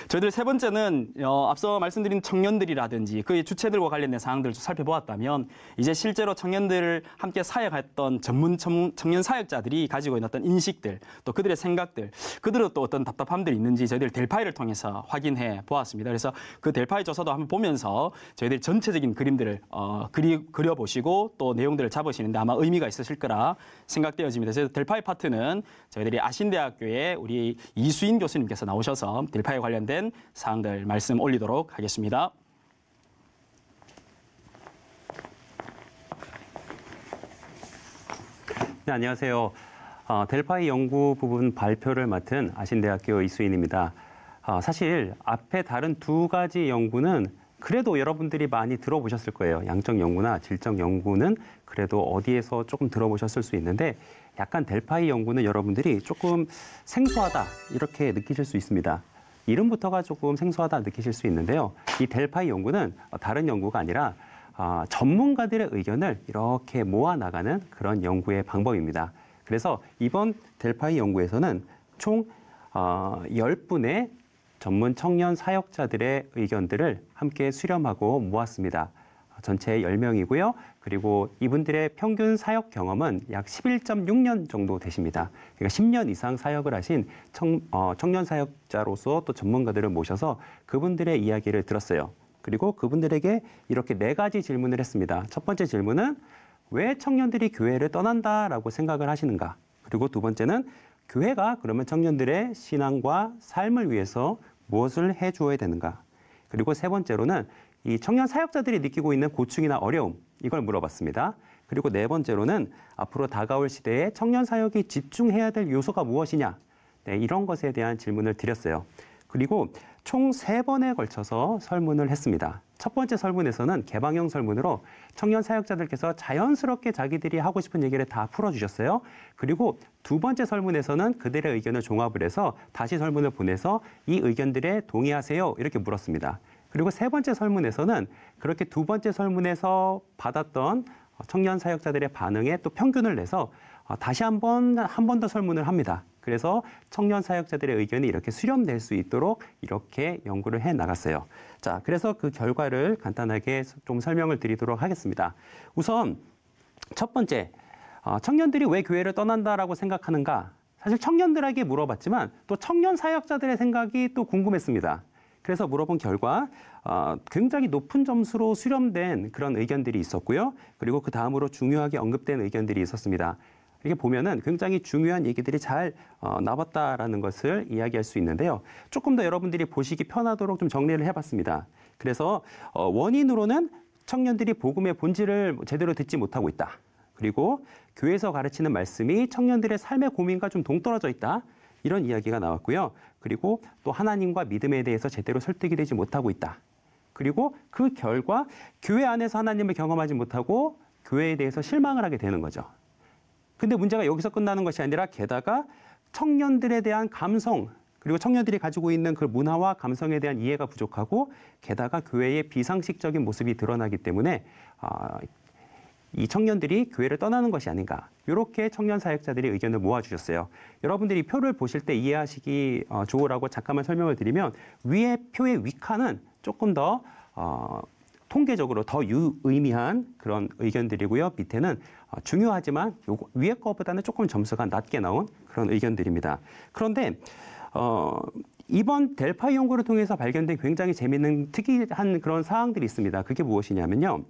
저희들 세 번째는 어, 앞서 말씀드린 청년들이라든지 그의 주체들과 관련된 사항들을 좀 살펴보았다면 이제 실제로 실제로 청년들을 함께 사역했던 전문 청년 사역자들이 가지고 있는 어떤 인식들, 또 그들의 생각들, 그들의 또 어떤 답답함들이 있는지 저희들 델파이를 통해서 확인해 보았습니다. 그래서 그 델파이 조사도 한번 보면서 저희들 전체적인 그림들을 어, 그리, 그려보시고 또 내용들을 잡으시는데 아마 의미가 있으실 거라 생각되어집니다. 그래서 델파이 파트는 저희들이 아신대학교에 우리 이수인 교수님께서 나오셔서 델파이 관련된 사항들 말씀 올리도록 하겠습니다. 네, 안녕하세요. 어, 델파이 연구 부분 발표를 맡은 아신대학교 이수인입니다. 어, 사실 앞에 다른 두 가지 연구는 그래도 여러분들이 많이 들어보셨을 거예요. 양적 연구나 질적 연구는 그래도 어디에서 조금 들어보셨을 수 있는데 약간 델파이 연구는 여러분들이 조금 생소하다 이렇게 느끼실 수 있습니다. 이름부터가 조금 생소하다 느끼실 수 있는데요. 이 델파이 연구는 다른 연구가 아니라 아, 전문가들의 의견을 이렇게 모아 나가는 그런 연구의 방법입니다. 그래서 이번 델파이 연구에서는 총 어, 10분의 전문 청년 사역자들의 의견들을 함께 수렴하고 모았습니다. 전체 10명이고요. 그리고 이분들의 평균 사역 경험은 약 11.6년 정도 되십니다. 그러니까 10년 이상 사역을 하신 청, 어, 청년 사역자로서 또 전문가들을 모셔서 그분들의 이야기를 들었어요. 그리고 그분들에게 이렇게 네 가지 질문을 했습니다. 첫 번째 질문은 왜 청년들이 교회를 떠난다라고 생각을 하시는가? 그리고 두 번째는 교회가 그러면 청년들의 신앙과 삶을 위해서 무엇을 해 주어야 되는가? 그리고 세 번째로는 이 청년 사역자들이 느끼고 있는 고충이나 어려움 이걸 물어봤습니다. 그리고 네 번째로는 앞으로 다가올 시대에 청년 사역이 집중해야 될 요소가 무엇이냐 네, 이런 것에 대한 질문을 드렸어요. 그리고 총 세번에 걸쳐서 설문을 했습니다. 첫 번째 설문에서는 개방형 설문으로 청년 사역자들께서 자연스럽게 자기들이 하고 싶은 얘기를 다 풀어주셨어요. 그리고 두 번째 설문에서는 그들의 의견을 종합을 해서 다시 설문을 보내서 이 의견들에 동의하세요. 이렇게 물었습니다. 그리고 세 번째 설문에서는 그렇게 두 번째 설문에서 받았던 청년 사역자들의 반응에 또 평균을 내서 다시 한번 한 번 더 설문을 합니다. 그래서 청년 사역자들의 의견이 이렇게 수렴될 수 있도록 이렇게 연구를 해 나갔어요. 자, 그래서 그 결과를 간단하게 좀 설명을 드리도록 하겠습니다. 우선 첫 번째, 어, 청년들이 왜 교회를 떠난다라고 생각하는가? 사실 청년들에게 물어봤지만 또 청년 사역자들의 생각이 또 궁금했습니다. 그래서 물어본 결과 어, 굉장히 높은 점수로 수렴된 그런 의견들이 있었고요. 그리고 그 다음으로 중요하게 언급된 의견들이 있었습니다. 이렇게 보면은 굉장히 중요한 얘기들이 잘 어, 나왔다라는 것을 이야기할 수 있는데요. 조금 더 여러분들이 보시기 편하도록 좀 정리를 해봤습니다. 그래서 어, 원인으로는 청년들이 복음의 본질을 제대로 듣지 못하고 있다. 그리고 교회에서 가르치는 말씀이 청년들의 삶의 고민과 좀 동떨어져 있다. 이런 이야기가 나왔고요. 그리고 또 하나님과 믿음에 대해서 제대로 설득이 되지 못하고 있다. 그리고 그 결과 교회 안에서 하나님을 경험하지 못하고 교회에 대해서 실망을 하게 되는 거죠. 근데 문제가 여기서 끝나는 것이 아니라 게다가 청년들에 대한 감성 그리고 청년들이 가지고 있는 그 문화와 감성에 대한 이해가 부족하고 게다가 교회의 비상식적인 모습이 드러나기 때문에 아, 이 청년들이 교회를 떠나는 것이 아닌가 이렇게 청년 사역자들이 의견을 모아주셨어요. 여러분들이 표를 보실 때 이해하시기 어, 좋으라고 잠깐만 설명을 드리면 위에 표의 위칸은 조금 더 어, 통계적으로 더 유의미한 그런 의견들이고요. 밑에는 어, 중요하지만 요거 위에 거보다는 조금 점수가 낮게 나온 그런 의견들입니다. 그런데 어, 이번 델파 연구를 통해서 발견된 굉장히 재미있는 특이한 그런 사항들이 있습니다. 그게 무엇이냐면요.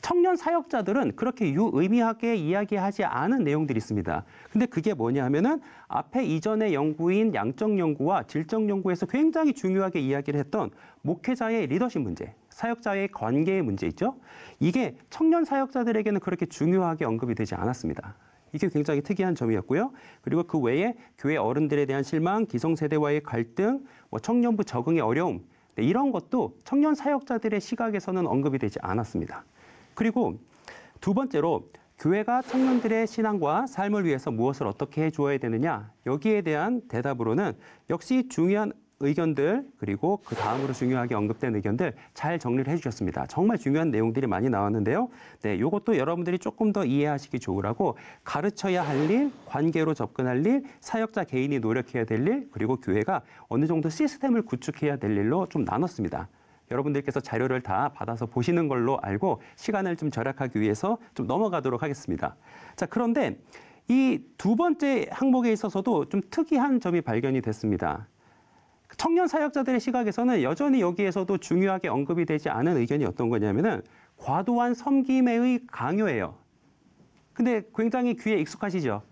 청년 사역자들은 그렇게 유의미하게 이야기하지 않은 내용들이 있습니다. 근데 그게 뭐냐 하면은 앞에 이전의 연구인 양적 연구와 질적 연구에서 굉장히 중요하게 이야기를 했던 목회자의 리더십 문제. 사역자의 관계의 문제 있죠. 이게 청년 사역자들에게는 그렇게 중요하게 언급이 되지 않았습니다. 이게 굉장히 특이한 점이었고요. 그리고 그 외에 교회 어른들에 대한 실망, 기성세대와의 갈등, 뭐 청년부 적응의 어려움 네, 이런 것도 청년 사역자들의 시각에서는 언급이 되지 않았습니다. 그리고 두 번째로 교회가 청년들의 신앙과 삶을 위해서 무엇을 어떻게 해줘야 되느냐 여기에 대한 대답으로는 역시 중요한 의견들 그리고 그 다음으로 중요하게 언급된 의견들 잘 정리를 해주셨습니다. 정말 중요한 내용들이 많이 나왔는데요. 네, 이것도 여러분들이 조금 더 이해하시기 좋으라고 가르쳐야 할 일, 관계로 접근할 일, 사역자 개인이 노력해야 될 일, 그리고 교회가 어느 정도 시스템을 구축해야 될 일로 좀 나눴습니다. 여러분들께서 자료를 다 받아서 보시는 걸로 알고 시간을 좀 절약하기 위해서 좀 넘어가도록 하겠습니다. 자, 그런데 이 두 번째 항목에 있어서도 좀 특이한 점이 발견이 됐습니다. 청년 사역자들의 시각에서는 여전히 여기에서도 중요하게 언급이 되지 않은 의견이 어떤 거냐면은 과도한 섬김의 강요예요. 근데 굉장히 귀에 익숙하시죠?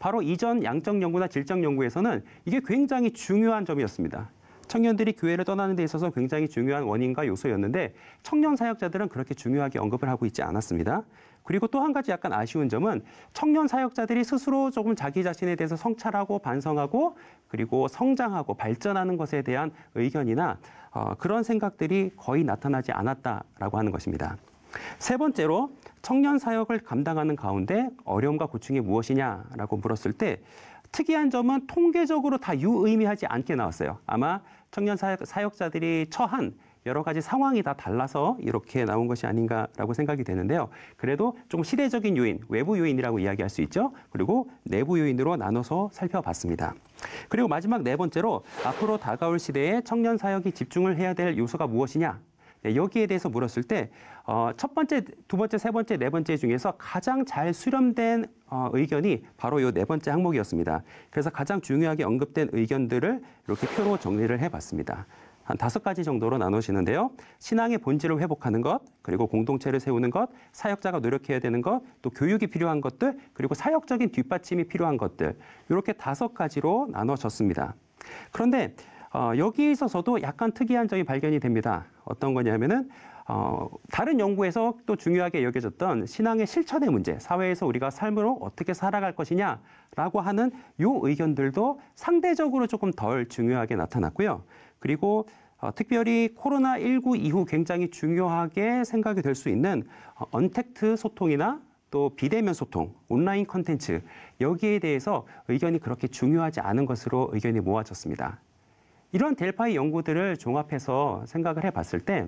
바로 이전 양적 연구나 질적 연구에서는 이게 굉장히 중요한 점이었습니다. 청년들이 교회를 떠나는 데 있어서 굉장히 중요한 원인과 요소였는데 청년 사역자들은 그렇게 중요하게 언급을 하고 있지 않았습니다. 그리고 또 한 가지 약간 아쉬운 점은 청년 사역자들이 스스로 조금 자기 자신에 대해서 성찰하고 반성하고 그리고 성장하고 발전하는 것에 대한 의견이나 어, 그런 생각들이 거의 나타나지 않았다라고 하는 것입니다. 세 번째로 청년 사역을 감당하는 가운데 어려움과 고충이 무엇이냐라고 물었을 때 특이한 점은 통계적으로 다 유의미하지 않게 나왔어요. 아마 청년 사역, 사역자들이 처한 여러 가지 상황이 다 달라서 이렇게 나온 것이 아닌가라고 생각이 되는데요. 그래도 좀 시대적인 요인, 외부 요인이라고 이야기할 수 있죠. 그리고 내부 요인으로 나눠서 살펴봤습니다. 그리고 마지막 네 번째로 앞으로 다가올 시대에 청년 사역이 집중을 해야 될 요소가 무엇이냐 네, 여기에 대해서 물었을 때, 어, 첫 번째, 두 번째, 세 번째, 네 번째 중에서 가장 잘 수렴된 어, 의견이 바로 이 네 번째 항목이었습니다. 그래서 가장 중요하게 언급된 의견들을 이렇게 표로 정리를 해봤습니다. 한 다섯 가지 정도로 나눠지는데요. 신앙의 본질을 회복하는 것, 그리고 공동체를 세우는 것, 사역자가 노력해야 되는 것, 또 교육이 필요한 것들, 그리고 사역적인 뒷받침이 필요한 것들 이렇게 다섯 가지로 나눠졌습니다. 그런데 어, 여기에서도 있어 약간 특이한 점이 발견이 됩니다. 어떤 거냐면은 어, 다른 연구에서 또 중요하게 여겨졌던 신앙의 실천의 문제, 사회에서 우리가 삶으로 어떻게 살아갈 것이냐라고 하는 요 의견들도 상대적으로 조금 덜 중요하게 나타났고요. 그리고 어, 특별히 코로나19 이후 굉장히 중요하게 생각이 될 수 있는 어, 언택트 소통이나 또 비대면 소통, 온라인 컨텐츠 여기에 대해서 의견이 그렇게 중요하지 않은 것으로 의견이 모아졌습니다. 이러한 델파의 연구들을 종합해서 생각을 해봤을 때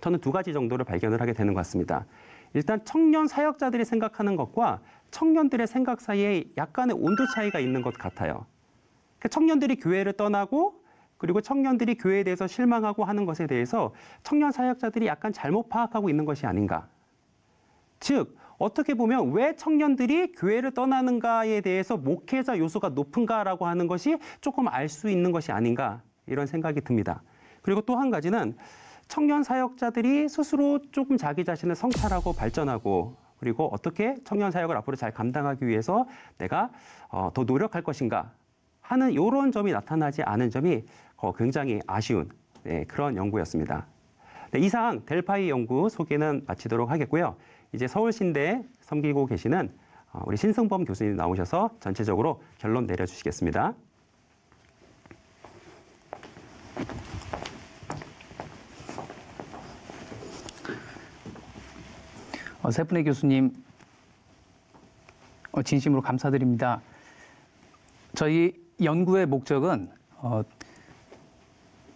저는 두 가지 정도를 발견을 하게 되는 것 같습니다. 일단 청년 사역자들이 생각하는 것과 청년들의 생각 사이에 약간의 온도 차이가 있는 것 같아요. 그 청년들이 교회를 떠나고 그리고 청년들이 교회에 대해서 실망하고 하는 것에 대해서 청년 사역자들이 약간 잘못 파악하고 있는 것이 아닌가. 즉, 어떻게 보면 왜 청년들이 교회를 떠나는가에 대해서 목회자 요소가 높은가라고 하는 것이 조금 알 수 있는 것이 아닌가 이런 생각이 듭니다. 그리고 또 한 가지는 청년 사역자들이 스스로 조금 자기 자신을 성찰하고 발전하고 그리고 어떻게 청년 사역을 앞으로 잘 감당하기 위해서 내가 어, 더 노력할 것인가 하는 이런 점이 나타나지 않은 점이 어, 굉장히 아쉬운 네, 그런 연구였습니다. 네, 이상 델파이 연구 소개는 마치도록 하겠고요. 이제 서울신대 섬기고 계시는 어, 우리 신승범 교수님 나오셔서 전체적으로 결론 내려주시겠습니다. 어, 세분의 교수님 어, 진심으로 감사드립니다. 저희 연구의 목적은 어,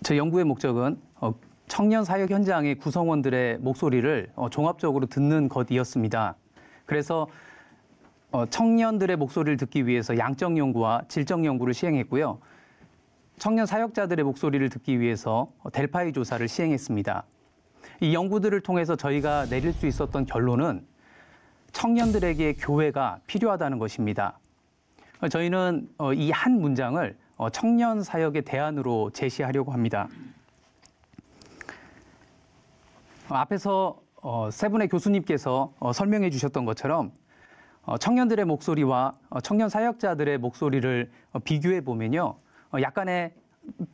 저 연구의 목적은 어, 청년 사역 현장의 구성원들의 목소리를 어, 종합적으로 듣는 것이었습니다. 그래서 어, 청년들의 목소리를 듣기 위해서 양적 연구와 질적 연구를 시행했고요. 청년 사역자들의 목소리를 듣기 위해서 델파이 조사를 시행했습니다. 이 연구들을 통해서 저희가 내릴 수 있었던 결론은 청년들에게 교회가 필요하다는 것입니다. 저희는 어, 이한 문장을 어, 청년 사역의 대안으로 제시하려고 합니다. 앞에서 어, 세븐의 교수님께서 설명해 주셨던 것처럼 청년들의 목소리와 청년 사역자들의 목소리를 비교해 보면요. 약간의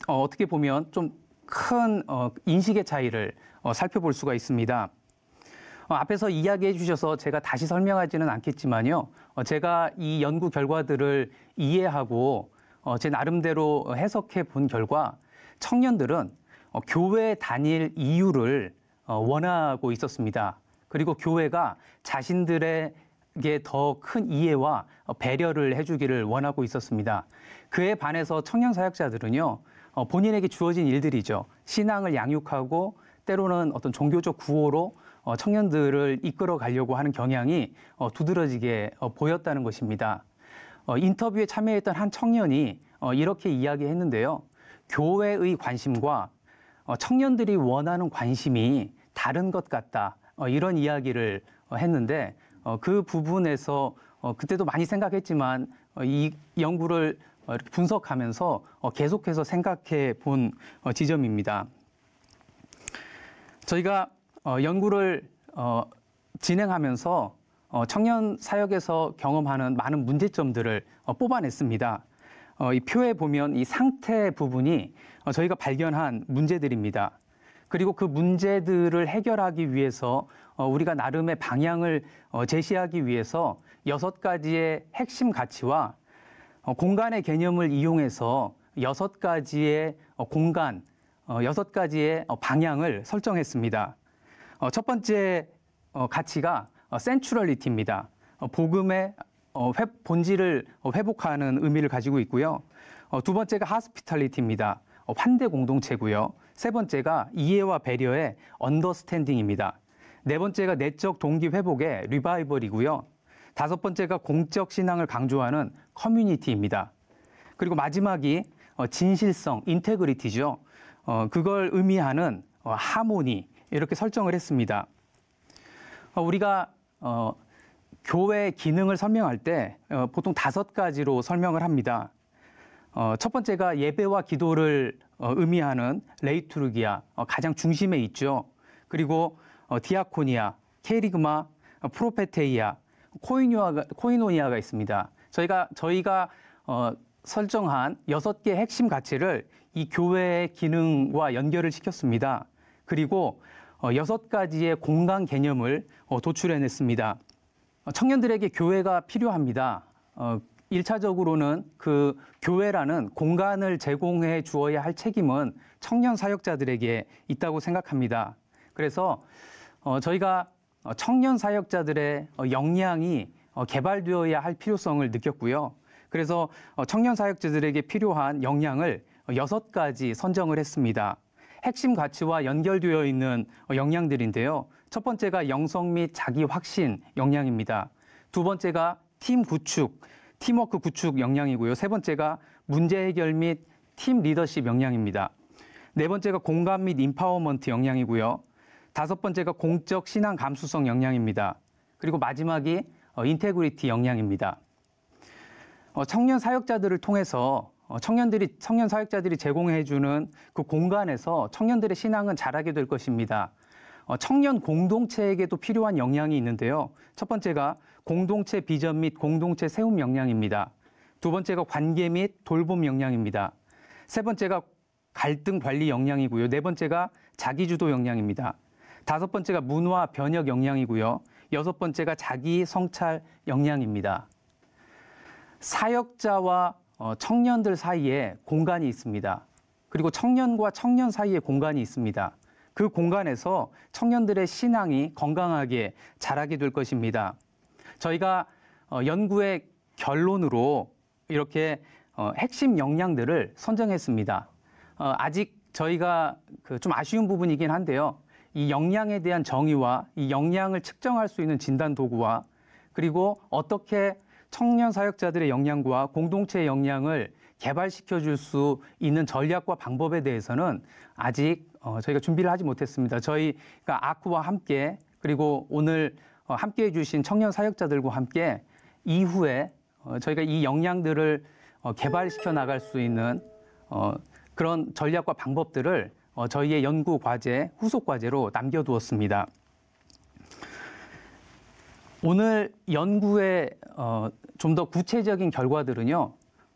어떻게 보면 좀큰 어, 인식의 차이를 어, 살펴볼 수가 있습니다. 어, 앞에서 이야기해 주셔서 제가 다시 설명하지는 않겠지만요. 어, 제가 이 연구 결과들을 이해하고 어, 제 나름대로 해석해 본 결과 청년들은 어, 교회 단일 이유를 어, 원하고 있었습니다. 그리고 교회가 자신들에게 더 큰 이해와 배려를 해주기를 원하고 있었습니다. 그에 반해서 청년 사역자들은요, 어, 본인에게 주어진 일들이죠. 신앙을 양육하고 때로는 어떤 종교적 구호로 어, 청년들을 이끌어 가려고 하는 경향이 어, 두드러지게 어, 보였다는 것입니다. 어, 인터뷰에 참여했던 한 청년이 어, 이렇게 이야기했는데요. 교회의 관심과 어, 청년들이 원하는 관심이 다른 것 같다. 어, 이런 이야기를 어, 했는데 어, 그 부분에서 어, 그때도 많이 생각했지만 어, 이 연구를 어, 이렇게 분석하면서 어, 계속해서 생각해 본 어, 지점입니다. 저희가 연구를 진행하면서 청년 사역에서 경험하는 많은 문제점들을 뽑아냈습니다. 이 표에 보면 이 상태 부분이 저희가 발견한 문제들입니다. 그리고 그 문제들을 해결하기 위해서 우리가 나름의 방향을 제시하기 위해서 여섯 가지의 핵심 가치와 어, 공간의 개념을 이용해서 여섯 가지의 어, 공간, 어, 여섯 가지의 방향을 설정했습니다. 첫 번째 가치가 센츄럴리티입니다. 복음의 본질을 회복하는 의미를 가지고 있고요. 두 번째가 하스피탈리티입니다. 환대 공동체고요. 세 번째가 이해와 배려의 언더스탠딩입니다. 네 번째가 내적 동기 회복의 리바이벌이고요. 다섯 번째가 공적 신앙을 강조하는 커뮤니티입니다. 그리고 마지막이 어, 진실성, 인테그리티죠. 어, 그걸 의미하는 어, 하모니 이렇게 설정을 했습니다. 우리가 교회 기능을 설명할 때 보통 다섯 가지로 설명을 합니다. 첫 번째가 예배와 기도를 의미하는 레이투르기아 가장 중심에 있죠. 그리고 디아코니아, 케리그마, 프로페테이아 코이노아가, 코인오니아가 있습니다. 저희가 저희가 어, 설정한 여섯 개 핵심 가치를 이 교회의 기능과 연결을 시켰습니다. 그리고 어, 여섯 가지의 공간 개념을 어, 도출해냈습니다. 어, 청년들에게 교회가 필요합니다. 어, 일차적으로는그 교회라는 공간을 제공해 주어야 할 책임은 청년 사역자들에게 있다고 생각합니다. 그래서 어, 저희가 어, 청년 사역자들의 어, 역량이 어, 개발되어야 할 필요성을 느꼈고요. 그래서 청년 사역자들에게 필요한 역량을 여섯 가지 선정을 했습니다. 핵심 가치와 연결되어 있는 역량들인데요. 첫 번째가 영성 및 자기 확신 역량입니다. 두 번째가 팀 구축, 팀워크 구축 역량이고요. 세 번째가 문제 해결 및 팀 리더십 역량입니다. 네 번째가 공감 및 인파워먼트 역량이고요. 다섯 번째가 공적 신앙 감수성 역량입니다. 그리고 마지막이 인테그리티 어, 역량입니다. 어, 청년 사역자들을 통해서 어, 청년들이 청년 사역자들이 제공해주는 그 공간에서 청년들의 신앙은 자라게 될 것입니다. 청년 공동체에게도 필요한 역량이 있는데요. 첫 번째가 공동체 비전 및 공동체 세움 역량입니다. 두 번째가 관계 및 돌봄 역량입니다. 세 번째가 갈등 관리 역량이고요. 네 번째가 자기주도 역량입니다. 다섯 번째가 문화 변혁 역량이고요. 여섯 번째가 자기 성찰 역량입니다. 사역자와 어, 청년들 사이에 공간이 있습니다. 그리고 청년과 청년 사이에 공간이 있습니다. 그 공간에서 청년들의 신앙이 건강하게 자라게 될 것입니다. 저희가 어, 연구의 결론으로 이렇게 어, 핵심 역량들을 선정했습니다. 아직 저희가 그 좀 아쉬운 부분이긴 한데요. 이 역량에 대한 정의와 이 역량을 측정할 수 있는 진단 도구와 그리고 어떻게 청년 사역자들의 역량과 공동체의 역량을 개발시켜 줄 수 있는 전략과 방법에 대해서는 아직 어, 저희가 준비를 하지 못했습니다. 저희가 아쿠와 함께 그리고 오늘 어, 함께 해주신 청년 사역자들과 함께 이후에 어, 저희가 이 역량들을 어, 개발시켜 나갈 수 있는 어, 그런 전략과 방법들을 어, 저희의 연구 과제, 후속 과제로 남겨두었습니다. 오늘 연구의 어, 좀더 구체적인 결과들은요,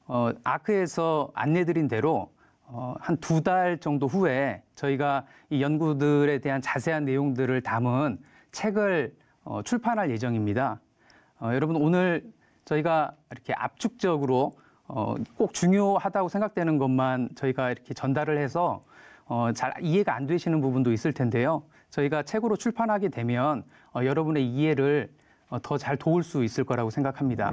어, 아크에서 안내드린 대로 어, 한두 달 정도 후에 저희가 이 연구들에 대한 자세한 내용들을 담은 책을 어, 출판할 예정입니다. 어, 여러분 오늘 저희가 이렇게 압축적으로 어, 꼭 중요하다고 생각되는 것만 저희가 이렇게 전달을 해서 어, 잘 이해가 안 되시는 부분도 있을 텐데요. 저희가 책으로 출판하게 되면 어, 여러분의 이해를 어, 더 잘 도울 수 있을 거라고 생각합니다.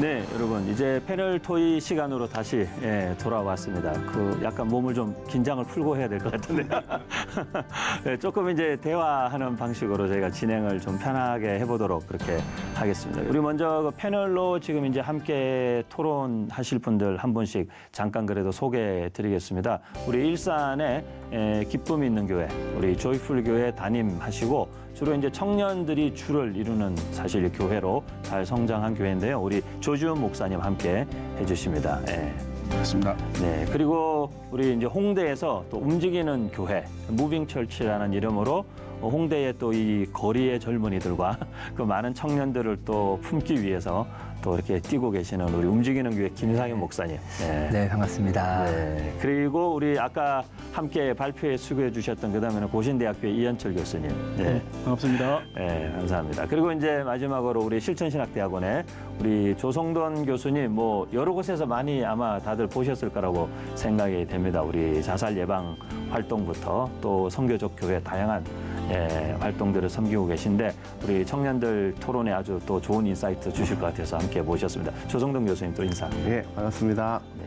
네, 여러분 이제 패널 토의 시간으로 다시 예, 돌아왔습니다. 그 약간 몸을 좀 긴장을 풀고 해야 될 것 같은데 네, 조금 이제 대화하는 방식으로 저희가 진행을 좀 편하게 해보도록 그렇게 하겠습니다. 우리 먼저 그 패널로 지금 이제 함께 토론하실 분들 한 분씩 잠깐 그래도 소개해드리겠습니다. 우리 일산에 에, 예, 기쁨 있는 교회, 우리 조이풀 교회 담임하시고 주로 이제 청년들이 주를 이루는 사실 교회로 잘 성장한 교회인데요. 우리 조주훈 목사님 함께 해주십니다. 예. 그렇습니다. 네, 그리고 우리 이제 홍대에서 또 움직이는 교회, 무빙 철치라는 이름으로 홍대의 또 이 거리의 젊은이들과 그 많은 청년들을 또 품기 위해서 또 이렇게 뛰고 계시는 우리 움직이는 교회 김상현 목사님. 네, 네 반갑습니다. 네. 그리고 우리 아까 함께 발표에 수고해 주셨던 그다음에는 고신대학교의 이현철 교수님. 네, 네 반갑습니다. 네, 감사합니다. 그리고 이제 마지막으로 우리 실천신학대학원의 우리 조성돈 교수님 뭐 여러 곳에서 많이 아마 다들 보셨을 거라고 생각이 됩니다. 우리 자살 예방 활동부터 또 성교적 교회 다양한 예, 활동들을 섬기고 계신데 우리 청년들 토론에 아주 또 좋은 인사이트 주실 것 같아서 함께 이렇 모셨습니다. 조성동 교수님 또 인사. 예, 반갑습니다. 네.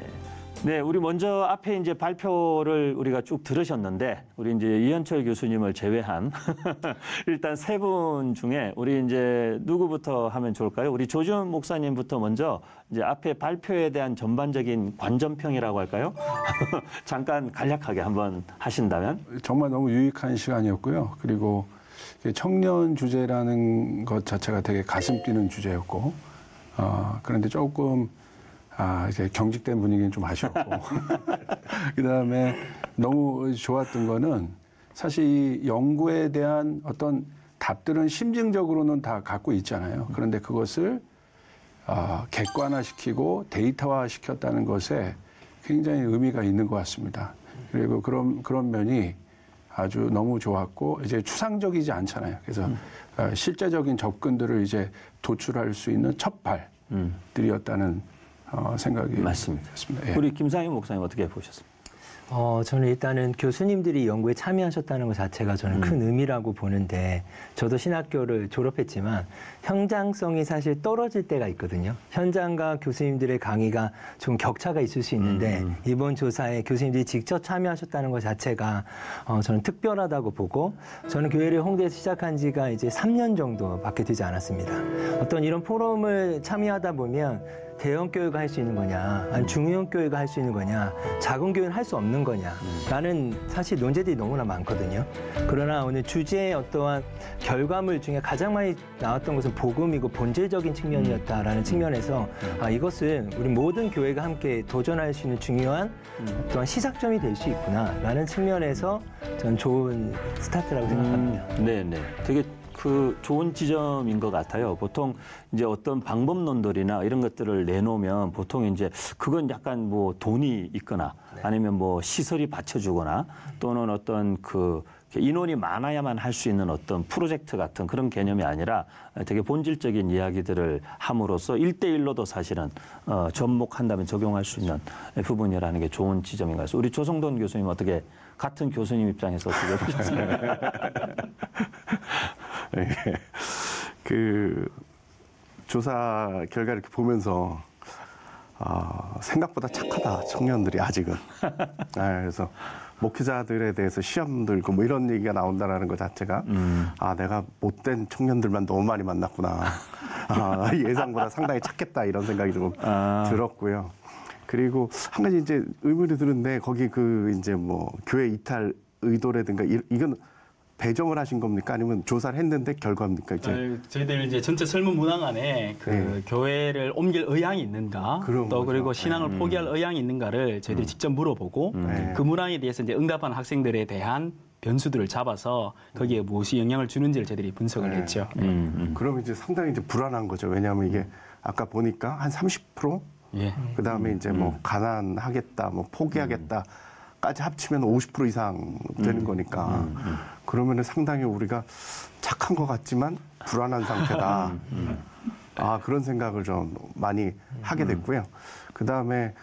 네, 우리 먼저 앞에 이제 발표를 우리가 쭉 들으셨는데 우리 이제 이현철 교수님을 제외한 일단 세 분 중에 우리 이제 누구부터 하면 좋을까요? 우리 조지현 목사님부터 먼저 이제 앞에 발표에 대한 전반적인 관전평이라고 할까요? 잠깐 간략하게 한번 하신다면 정말 너무 유익한 시간이었고요. 그리고 청년 주제라는 것 자체가 되게 가슴 뛰는 주제였고 어, 그런데 조금 아, 이제 경직된 분위기는 좀 아쉬웠고. 그 다음에 너무 좋았던 거는 사실 이 연구에 대한 어떤 답들은 심증적으로는 다 갖고 있잖아요. 그런데 그것을 어, 객관화시키고 데이터화시켰다는 것에 굉장히 의미가 있는 것 같습니다. 그리고 그런 그런 면이 아주 너무 좋았고 이제 추상적이지 않잖아요. 그래서 음. 어, 실제적인 접근들을 이제 도출할 수 있는 첫발들이었다는 음. 어, 생각이 맞습니다. 예. 우리 김상희 목사님 어떻게 보셨습니까? 어, 저는 일단은 교수님들이 연구에 참여하셨다는 것 자체가 저는 음. 큰 의미라고 보는데 저도 신학교를 졸업했지만 현장성이 사실 떨어질 때가 있거든요. 현장과 교수님들의 강의가 좀 격차가 있을 수 있는데 음. 음. 이번 조사에 교수님들이 직접 참여하셨다는 것 자체가 어, 저는 특별하다고 보고 저는 교회를 홍대에서 시작한 지가 이제 3년 정도밖에 되지 않았습니다. 어떤 이런 포럼을 참여하다 보면 대형 교회가 할 수 있는 거냐, 아니 중형 교회가 할 수 있는 거냐, 작은 교회는 할 수 없는 거냐. 라는 사실 논제들이 너무나 많거든요. 그러나 오늘 주제의 어떠한 결과물 중에 가장 많이 나왔던 것은 복음이고 본질적인 측면이었다라는 음. 측면에서 음. 아, 이것은 우리 모든 교회가 함께 도전할 수 있는 중요한 음. 어떠 시작점이 될 수 있구나라는 측면에서 저는 좋은 스타트라고 생각합니다. 음, 네, 네. 되게 그 좋은 지점인 것 같아요. 보통 이제 어떤 방법론들이나 이런 것들을 내놓으면 보통 이제 그건 약간 뭐 돈이 있거나 네. 아니면 뭐 시설이 받쳐주거나 또는 어떤 그 인원이 많아야만 할 수 있는 어떤 프로젝트 같은 그런 개념이 아니라 되게 본질적인 이야기들을 함으로써 일대일로도 사실은 어, 접목한다면 적용할 수 있는 부분이라는 게 좋은 지점인 것 같습니다. 우리 조성돈 교수님 어떻게 같은 교수님 입장에서 어떻게 보셨습니까 예. 그 조사 결과 이렇게 보면서 아, 생각보다 착하다 청년들이 아직은. 아, 그래서 목회자들에 대해서 시험 들고 뭐 이런 얘기가 나온다라는 것 자체가 음. 아 내가 못된 청년들만 너무 많이 만났구나. 아, 예상보다 상당히 착했다 이런 생각이 조금 아. 들었고요. 그리고 한 가지 이제 의문이 드는데 거기 그 이제 뭐 교회 이탈 의도라든가 이, 이건 배정을 하신 겁니까? 아니면 조사를 했는데 결과입니까? 이제 어, 저희들 이제 전체 설문 문항 안에 그 네. 교회를 옮길 의향이 있는가, 또 거죠. 그리고 신앙을 네. 음. 포기할 의향이 있는가를 저희들이 음. 직접 물어보고 음. 네. 그 문항에 대해서 이제 응답한 학생들에 대한 변수들을 잡아서 거기에 음. 무엇이 영향을 주는지를 저희들이 분석을 네. 했죠. 음, 음. 그면 이제 상당히 이제 불안한 거죠. 왜냐하면 이게 아까 보니까 한 30%? 예. 그 다음에 이제 뭐 가난하겠다, 뭐 포기하겠다. 까지 합치면 50% 이상 되는 음. 거니까 음, 음. 그러면은 상당히 우리가 착한 것 같지만 불안한 상태다. 아 그런 생각을 좀 많이 하게 됐고요. 그 다음에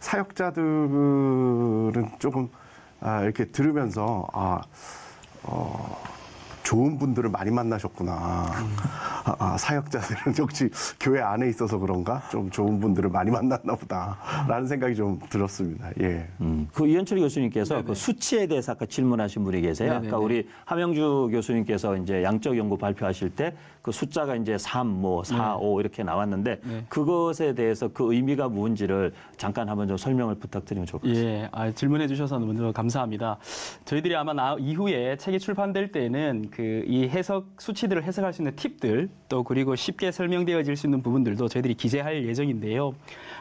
사역자들은 조금 아, 이렇게 들으면서 아 어. 좋은 분들을 많이 만나셨구나. 아, 아, 사역자들은 역시 교회 안에 있어서 그런가 좀 좋은 분들을 많이 만났나 보다라는 생각이 좀 들었습니다. 예. 음. 그 이현철 교수님께서 그 수치에 대해서 아까 질문하신 분이 계세요. 네네 아까 우리 하명주 교수님께서 이제 양적 연구 발표하실 때 그 숫자가 이제 3, 뭐 4, 네. 5 이렇게 나왔는데 네. 그것에 대해서 그 의미가 뭔지를 잠깐 한번 좀 설명을 부탁드리면 좋을 것 같습니다. 예. 아, 질문해 주셔서 먼저 감사합니다. 저희들이 아마 나, 이후에 책이 출판될 때는 에 그 그이 해석 수치들을 해석할 수 있는 팁들 또 그리고 쉽게 설명되어질 수 있는 부분들도 저희들이 기재할 예정인데요.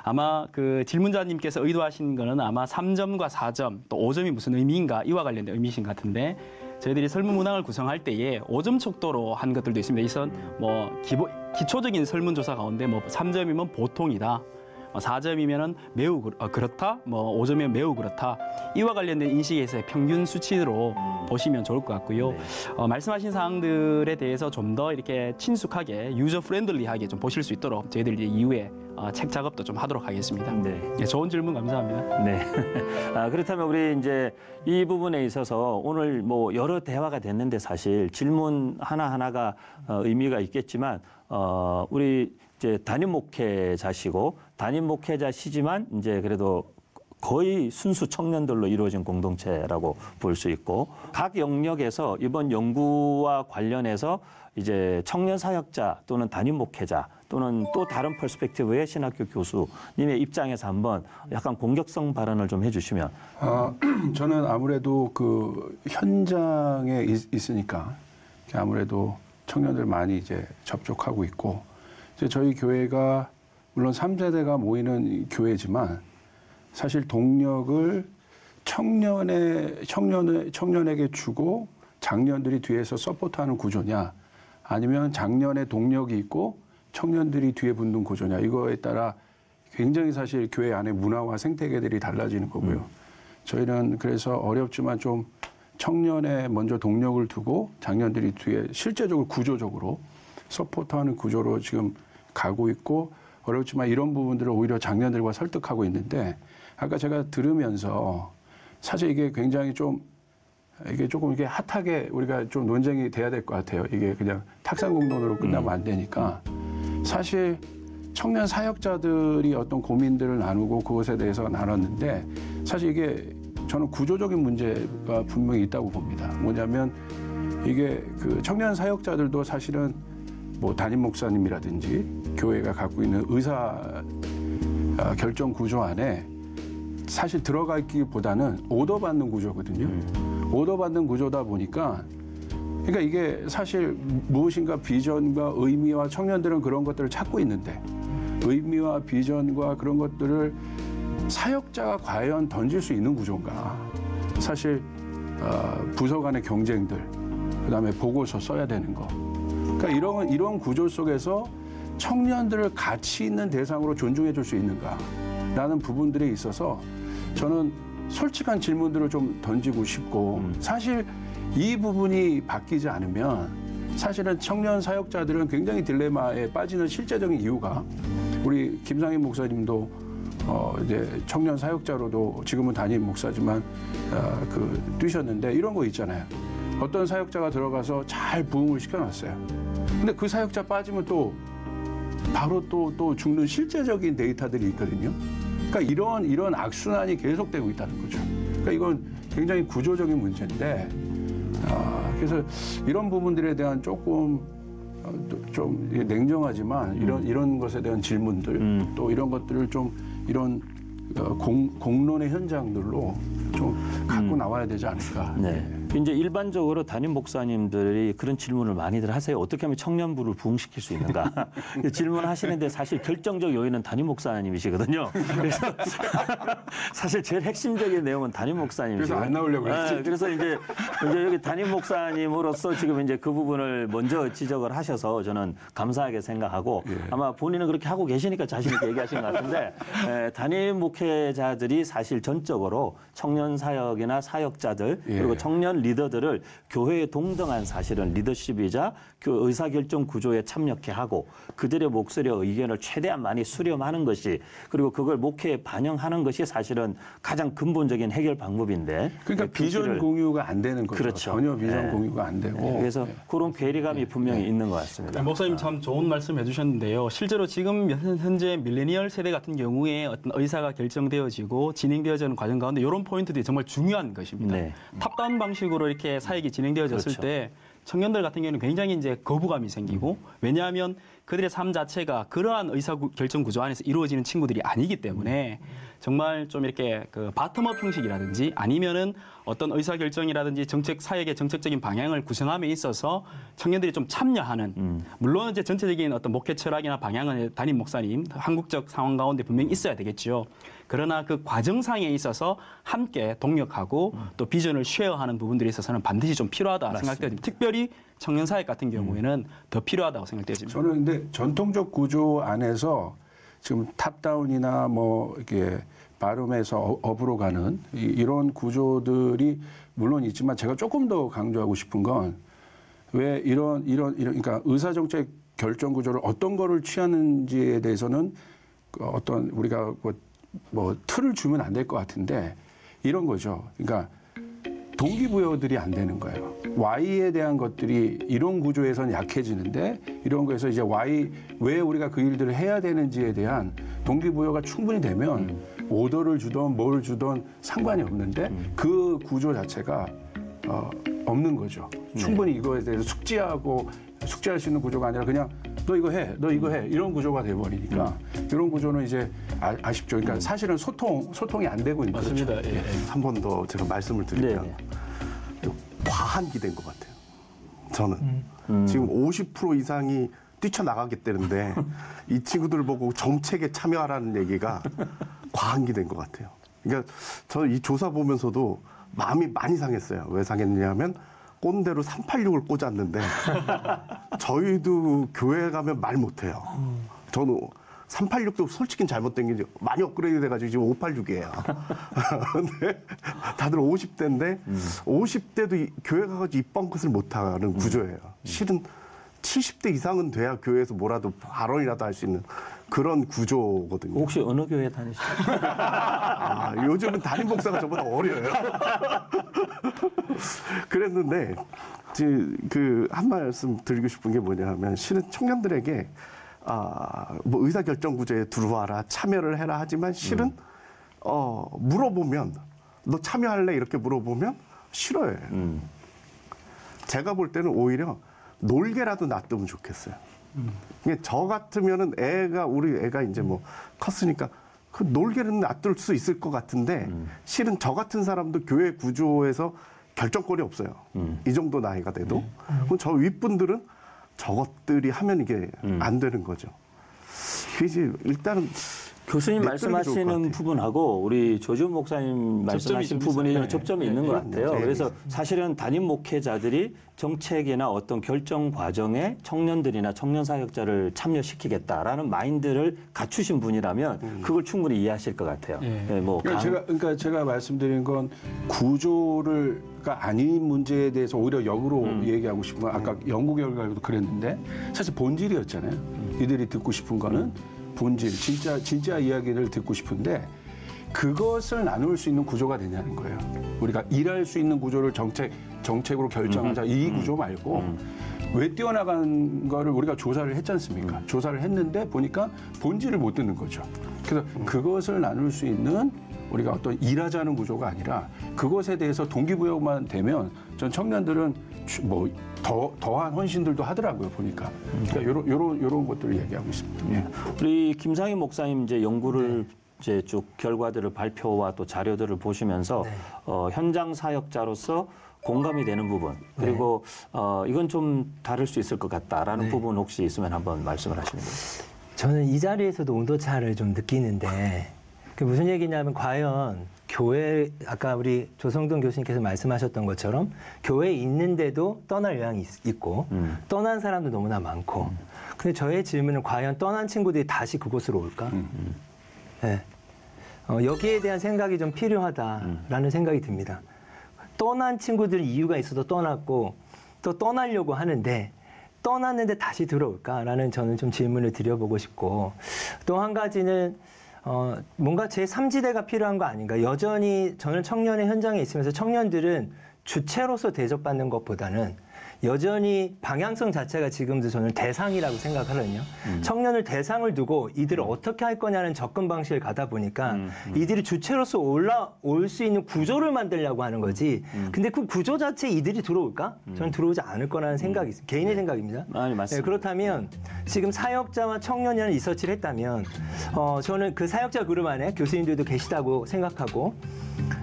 아마 그 질문자님께서 의도하신 거는 아마 3점과 4점 또 5점이 무슨 의미인가 이와 관련된 의미신 같은데 저희들이 설문 문항을 구성할 때에 5점 척도로 한 것들도 있습니다. 이선 뭐 기본 기초적인 설문조사 가운데 뭐 3점이면 보통이다. 4점이면 뭐 매우 어, 그렇다, 뭐 5점이면 매우 그렇다. 이와 관련된 인식에서의 평균 수치로 음. 보시면 좋을 것 같고요. 네. 어, 말씀하신 사항들에 대해서 좀 더 이렇게 친숙하게 유저 프렌들리하게 좀 보실 수 있도록 저희들이 이후에 어, 책 작업도 좀 하도록 하겠습니다. 네. 네 좋은 질문 감사합니다. 네. 아, 그렇다면 우리 이제 이 부분에 있어서 오늘 뭐 여러 대화가 됐는데 사실 질문 하나하나가 어, 의미가 있겠지만 어, 우리 이제 단임 목회자시고 담임 목회자시지만 이제 그래도 거의 순수 청년들로 이루어진 공동체라고 볼 수 있고 각 영역에서 이번 연구와 관련해서 이제 청년 사역자 또는 담임 목회자 또는 또 다른 퍼스펙티브의 신학교 교수님의 입장에서 한번 약간 공격성 발언을 좀 해주시면 아, 저는 아무래도 그 현장에 있, 으니까 아무래도 청년들 많이 이제 접촉하고 있고 이제 저희 교회가 물론 삼세대가 모이는 교회지만 사실 동력을 청년의 청년의 청년에게 주고 장년들이 뒤에서 서포트하는 구조냐 아니면 장년에 동력이 있고 청년들이 뒤에 붙는 구조냐 이거에 따라 굉장히 사실 교회 안에 문화와 생태계들이 달라지는 거고요. 저희는 그래서 어렵지만 좀 청년에 먼저 동력을 두고 장년들이 뒤에 실제적으로 구조적으로 서포트하는 구조로 지금 가고 있고 어렵지만 이런 부분들을 오히려 장년들과 설득하고 있는데 아까 제가 들으면서 사실 이게 굉장히 좀 이게 조금 이게 핫하게 우리가 좀 논쟁이 돼야 될 것 같아요. 이게 그냥 탁상공론으로 끝나면 안 되니까 사실 청년 사역자들이 어떤 고민들을 나누고 그것에 대해서 나눴는데 사실 이게 저는 구조적인 문제가 분명히 있다고 봅니다. 뭐냐면 이게 그 청년 사역자들도 사실은 뭐 담임 목사님이라든지 교회가 갖고 있는 의사 아, 결정 구조 안에 사실 들어가기보다는 오더 받는 구조거든요. 음. 오더 받는 구조다 보니까 그러니까 이게 사실 무엇인가 비전과 의미와 청년들은 그런 것들을 찾고 있는데 의미와 비전과 그런 것들을 사역자가 과연 던질 수 있는 구조인가. 사실 아, 부서 간의 경쟁들, 그다음에 보고서 써야 되는 거. 그러니까 이런 이런 구조 속에서 청년들을 가치 있는 대상으로 존중해 줄 수 있는가라는 부분들에 있어서 저는 솔직한 질문들을 좀 던지고 싶고 음. 사실 이 부분이 바뀌지 않으면 사실은 청년 사역자들은 굉장히 딜레마에 빠지는 실제적인 이유가 우리 김상희 목사님도 어 이제 청년 사역자로도 지금은 담임 목사지만 어그 뛰셨는데 이런 거 있잖아요. 어떤 사역자가 들어가서 잘 부흥을 시켜놨어요. 근데 그 사역자 빠지면 또 바로 또, 또 죽는 실제적인 데이터들이 있거든요. 그러니까 이런, 이런 악순환이 계속되고 있다는 거죠. 그러니까 이건 굉장히 구조적인 문제인데, 아, 그래서 이런 부분들에 대한 조금 어, 좀 냉정하지만 이런 음. 이런 것에 대한 질문들 음. 또 이런 것들을 좀 이런 어, 공, 공론의 현장들로 좀 갖고 음. 나와야 되지 않을까. 네. 이제 일반적으로 담임 목사님들이 그런 질문을 많이들 하세요. 어떻게 하면 청년부를 부흥시킬 수 있는가? 그 질문하시는데 사실 결정적 요인은 담임 목사님이시거든요. 그래서 사실 제일 핵심적인 내용은 담임 목사님이시죠. 그래서 안 나오려고 했죠. 네, 그래서 이제, 이제 여기 담임 목사님으로서 지금 이제 그 부분을 먼저 지적을 하셔서 저는 감사하게 생각하고 예. 아마 본인은 그렇게 하고 계시니까 자신 있게 얘기하신 것 같은데 예, 담임 목회자들이 사실 전적으로 청년 사역이나 사역자들 예. 그리고 청년 그런 리더들을 교회에 동등한 사실은 리더십이자 그 의사결정 구조에 참여케 하고 그들의 목소리와 의견을 최대한 많이 수렴하는 것이 그리고 그걸 목회에 반영하는 것이 사실은 가장 근본적인 해결 방법인데 그러니까 그 비전 공유가 안 되는 거죠. 그렇죠. 전혀 비전 네. 공유가 안 되고 네. 그래서 네. 그런 괴리감이 분명히 있는 것 같습니다. 목사님 참 좋은 말씀 해주셨는데요. 실제로 지금 현재 밀레니얼 세대 같은 경우에 어떤 의사가 결정되어지고 진행되어지는 과정 가운데 이런 포인트들이 정말 중요한 것입니다. 네. 탑다운 방식 식으로 이렇게 사역이 음, 진행되어졌을 그렇죠. 때 청년들 같은 경우는 굉장히 이제 거부감이 생기고 음. 왜냐하면 그들의 삶 자체가 그러한 의사 결정 구조 안에서 이루어지는 친구들이 아니기 때문에 음. 정말 좀 이렇게 그 바텀업 형식이라든지 아니면은 어떤 의사 결정이라든지 정책 사역의 정책적인 방향을 구성함에 있어서 청년들이 좀 참여하는 음. 물론 이제 전체적인 어떤 목회 철학이나 방향은 담임 목사님 한국적 상황 가운데 분명히 있어야 되겠죠 그러나 그 과정상에 있어서 함께 동력하고 음. 또 비전을 쉐어하는 부분들에 있어서는 반드시 좀 필요하다 생각되어집니다. 특별히 청년 사역 같은 음. 경우에는 음. 더 필요하다고 생각되어집니다. 저는 근데 전통적 구조 안에서 지금 탑다운이나 뭐 이렇게 발음에서 어, 업으로 가는 이런 구조들이 물론 있지만 제가 조금 더 강조하고 싶은 건 왜 이런 이런 이런 그러니까 의사 정책 결정 구조를 어떤 거를 취하는지에 대해서는 그 어떤 우리가 뭐, 뭐 틀을 주면 안 될 것 같은데 이런 거죠. 그러니까 동기부여들이 안 되는 거예요. Y에 대한 것들이 이런 구조에선 약해지는데 이런 거에서 이제 Y 왜 우리가 그 일들을 해야 되는지에 대한 동기부여가 충분히 되면 음. 오더를 주던 뭘 주던 상관이 없는데 음. 그 구조 자체가 어, 없는 거죠. 충분히 이거에 대해서 숙지하고 숙제할 수 있는 구조가 아니라 그냥 너 이거 해, 너 이거 해 이런 구조가 돼버리니까 음. 이런 구조는 이제 아, 쉽죠 그러니까 사실은 소통 소통이 안 되고 있는 맞습니다. 거죠. 예. 예. 예. 한 번 더 제가 말씀을 드리면 네, 네. 과한 기대인 것 같아요. 저는 음. 음. 지금 50% 이상이 뛰쳐나가겠다는데 이 친구들 보고 정책에 참여하라는 얘기가 과한 기대인 것 같아요. 그러니까 저는 이 조사 보면서도 마음이 많이 상했어요. 왜 상했냐면 꼰대로 386을 꽂았는데 저희도 교회 가면 말 못해요. 저는 386도 솔직히 잘못된 게 많이 업그레이드 돼가지고 지금 586이에요. 근데 다들 50대인데 음. 50대도 교회 가가지고 입방끝을 못하는 구조예요. 음. 실은 70대 이상은 돼야 교회에서 뭐라도 발언이라도 할 수 있는 그런 구조거든요. 혹시 어느 교회 다니시죠? 아, 요즘은 담임 목사가 저보다 어려요. 그랬는데 그한 말씀 드리고 싶은 게 뭐냐 면 실은 청년들에게 아, 뭐 의사결정 구조에 들어와라 참여를 해라 하지만 실은 음. 어, 물어보면 너 참여할래 이렇게 물어보면 싫어해 음. 제가 볼 때는 오히려 놀게라도 놔두면 좋겠어요. 음. 저 같으면은 애가 우리 애가 이제 뭐 컸으니까 그 놀게는 놔둘 수 있을 것 같은데 음. 실은 저 같은 사람도 교회 구조에서 결정권이 없어요. 음. 이 정도 나이가 돼도 그럼 저 윗분들은 저것들이 하면 이게 음. 안 되는 거죠. 그래서 일단은 교수님 네, 말씀하시는 부분하고 우리 조주 목사님 음. 말씀하신 부분이 네. 접점이 네. 있는 네. 것 같아요. 네. 그래서 네. 사실은 단임 목회자들이 정책이나 어떤 결정 과정에 청년들이나 청년 사역자를 참여시키겠다라는 마인드를 갖추신 분이라면 음. 그걸 충분히 이해하실 것 같아요. 예. 뭐 그러니까 제가 그러니까 제가 말씀드린 건 구조를 그니까 아닌 문제에 대해서 오히려 역으로 음. 얘기하고 싶은 건 아까 연구 결과에도 그랬는데 사실 본질이었잖아요. 음. 이들이 듣고 싶은 거는. 본질, 진짜 진짜 이야기를 듣고 싶은데 그것을 나눌 수 있는 구조가 되냐는 거예요. 우리가 일할 수 있는 구조를 정책 정책으로 결정하자 음. 이 구조 말고 음. 왜 뛰어나간 거를 우리가 조사를 했지 않습니까? 음. 조사를 했는데 보니까 본질을 못 듣는 거죠. 그래서 음. 그것을 나눌 수 있는 우리가 어떤 일하자는 구조가 아니라 그것에 대해서 동기부여만 되면 전 청년들은 뭐 더, 더한 헌신들도 하더라고요 보니까 그러니까 요런 요런 요런 것들을 얘기하고 있습니다. 예. 우리 김상희 목사님 이제 연구를 네. 이제 쭉 결과들을 발표와 또 자료들을 보시면서 네. 어, 현장 사역자로서 공감이 되는 부분 그리고 네. 어, 이건 좀 다를 수 있을 것 같다라는 네. 부분 혹시 있으면 한번 말씀을 하시면 됩니다. 저는 이 자리에서도 온도 차를 좀 느끼는데 그 무슨 얘기냐면 과연 교회 아까 우리 조성동 교수님께서 말씀하셨던 것처럼 교회에 있는데도 떠날 의향이 있, 고 음. 떠난 사람도 너무나 많고 음. 근데 저의 질문은 과연 떠난 친구들이 다시 그곳으로 올까? 음. 네. 어, 여기에 대한 생각이 좀 필요하다라는 음. 생각이 듭니다. 떠난 친구들은 이유가 있어도 떠났고 또 떠나려고 하는데 떠났는데 다시 들어올까라는 저는 좀 질문을 드려보고 싶고 또 한 가지는 어, 뭔가 제3지대가 필요한 거 아닌가. 여전히 저는 청년의 현장에 있으면서 청년들은 주체로서 대접받는 것보다는 여전히 방향성 자체가 지금도 저는 대상이라고 생각하거든요. 음. 청년을 대상을 두고 이들을 어떻게 할 거냐는 접근 방식을 가다 보니까 음. 음. 이들이 주체로서 올라올 수 있는 구조를 만들려고 하는 거지. 음, 음. 근데 그 구조 자체 이들이 들어올까? 저는 들어오지 않을 거라는 생각이 있 개인의 네. 생각입니다. 아니, 네, 맞습니다. 네, 그렇다면 지금 사역자와 청년이라는 리서치를 했다면 어, 저는 그 사역자 그룹 안에 교수님들도 계시다고 생각하고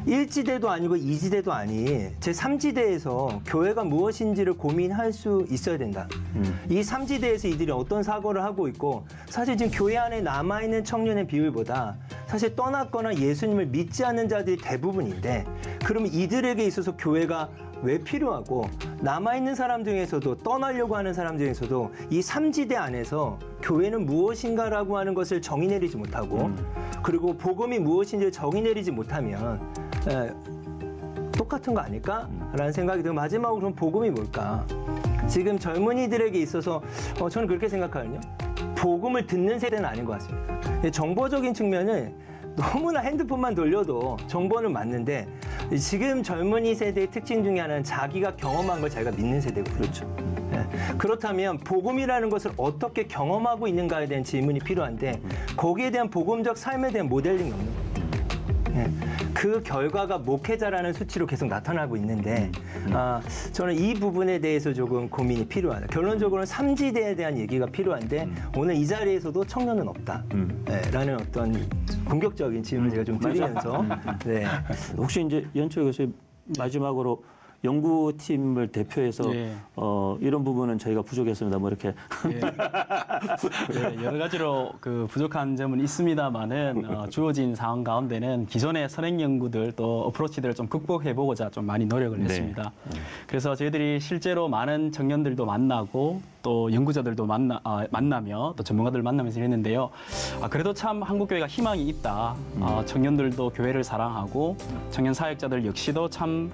일지대도 아니고 이지대도 아닌 제삼지대에서 교회가 무엇인지를 고민할 수 있어야 된다. 음. 이 삼지대에서 이들이 어떤 사고를 하고 있고 사실 지금 교회 안에 남아있는 청년의 비율보다 사실 떠났거나 예수님을 믿지 않는 자들이 대부분인데 그럼 이들에게 있어서 교회가 왜 필요하고 남아있는 사람 중에서도 떠나려고 하는 사람 중에서도 이 삼지대 안에서 교회는 무엇인가라고 하는 것을 정의 내리지 못하고 음. 그리고 복음이 무엇인지 정의 내리지 못하면 에, 똑같은 거 아닐까라는 음. 생각이 들고 마지막으로 그럼 복음이 뭘까? 지금 젊은이들에게 있어서 어, 저는 그렇게 생각하거든요. 복음을 듣는 세대는 아닌 것 같습니다. 정보적인 측면은 너무나 핸드폰만 돌려도 정보는 맞는데 지금 젊은이 세대의 특징 중에 하나는 자기가 경험한 걸 자기가 믿는 세대고 그렇죠. 예. 그렇다면 복음이라는 것을 어떻게 경험하고 있는가에 대한 질문이 필요한데 거기에 대한 복음적 삶에 대한 모델링이 없는 거예요. 예. 그 결과가 목회자라는 수치로 계속 나타나고 있는데 음. 아, 저는 이 부분에 대해서 조금 고민이 필요하다. 결론적으로는 삼지대에 대한 얘기가 필요한데 음. 오늘 이 자리에서도 청년은 없다. 음. 네, 라는 어떤 공격적인 질문을 제가 좀 드리면서 네. 혹시 이제 연초 교수님 마지막으로 연구팀을 대표해서 예. 어, 이런 부분은 저희가 부족했습니다. 뭐 이렇게 예. 예, 여러 가지로 그 부족한 점은 있습니다만은 어, 주어진 상황 가운데는 기존의 선행 연구들 또 어프로치들을 좀 극복해보고자 좀 많이 노력을 네. 했습니다. 음. 그래서 저희들이 실제로 많은 청년들도 만나고 또 연구자들도 만나 아, 만나며 또 전문가들 만나면서 했는데요. 아, 그래도 참 한국 교회가 희망이 있다. 어, 청년들도 교회를 사랑하고 청년 사역자들 역시도 참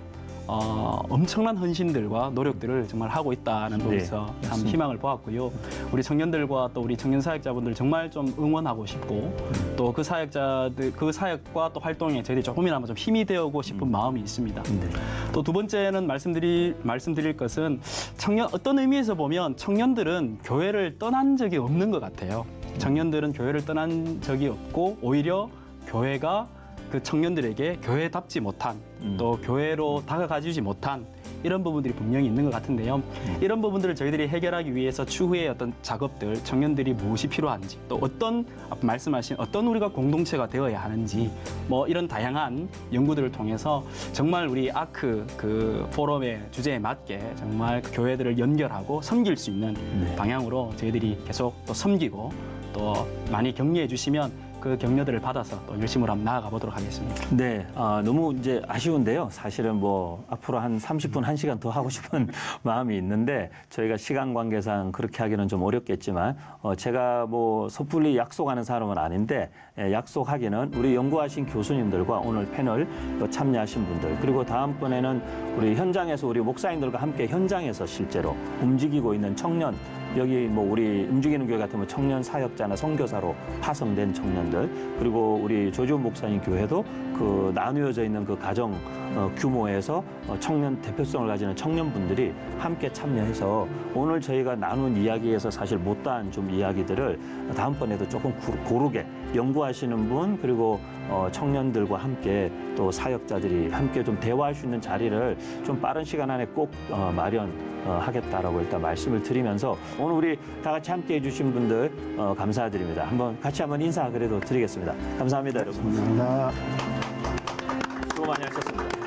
어, 엄청난 헌신들과 노력들을 정말 하고 있다는 점에서 네, 참 희망을 보았고요. 우리 청년들과 또 우리 청년 사역자분들 정말 좀 응원하고 싶고 음. 또그 사역자들 그 사역과 또 활동에 저희들이 조금이나마 좀 힘이 되어고 싶은 음. 마음이 있습니다. 네. 또두 번째는 말씀드릴 말씀드릴 것은 청년 어떤 의미에서 보면 청년들은 교회를 떠난 적이 없는 것 같아요. 음. 청년들은 교회를 떠난 적이 없고 오히려 교회가 그 청년들에게 교회답지 못한 음. 또 교회로 다가가지지 못한 이런 부분들이 분명히 있는 것 같은데요. 음. 이런 부분들을 저희들이 해결하기 위해서 추후에 어떤 작업들, 청년들이 무엇이 필요한지, 또 어떤 말씀하신 어떤 우리가 공동체가 되어야 하는지, 뭐 이런 다양한 연구들을 통해서 정말 우리 아크 그 포럼의 주제에 맞게 정말 그 교회들을 연결하고 섬길 수 있는 네. 방향으로 저희들이 계속 또 섬기고 또 많이 격려해 주시면 그 격려들을 받아서 또열심히 한번 나아가 보도록 하겠습니다. 네, 아, 너무 이제 아쉬운데요. 사실은 뭐 앞으로 한 30분, 1시간 더 하고 싶은 마음이 있는데 저희가 시간 관계상 그렇게 하기는 좀 어렵겠지만 어, 제가 뭐 섣불리 약속하는 사람은 아닌데 예, 약속하기는 우리 연구하신 교수님들과 오늘 패널 참여하신 분들 그리고 다음번에는 우리 현장에서 우리 목사님들과 함께 현장에서 실제로 움직이고 있는 청년 여기 뭐 우리 움직이는 교회 같으면 청년 사역자나 선교사로 파송된 청년들 그리고 우리 조지훈 목사님 교회도 그 나누어져 있는 그 가정 어, 규모에서 어, 청년 대표성을 가지는 청년분들이 함께 참여해서 오늘 저희가 나눈 이야기에서 사실 못다한 좀 이야기들을 다음번에도 조금 고르게 연구하시는 분 그리고 어, 청년들과 함께 또 사역자들이 함께 좀 대화할 수 있는 자리를 좀 빠른 시간 안에 꼭 어, 마련하겠다라고 일단 말씀을 드리면서 오늘 우리 다 같이 함께 해주신 분들 어, 감사드립니다. 한번 같이 한번 인사 그래도 드리겠습니다. 감사합니다, 여러분. 감사합니다. 수고 많이 하셨습니다.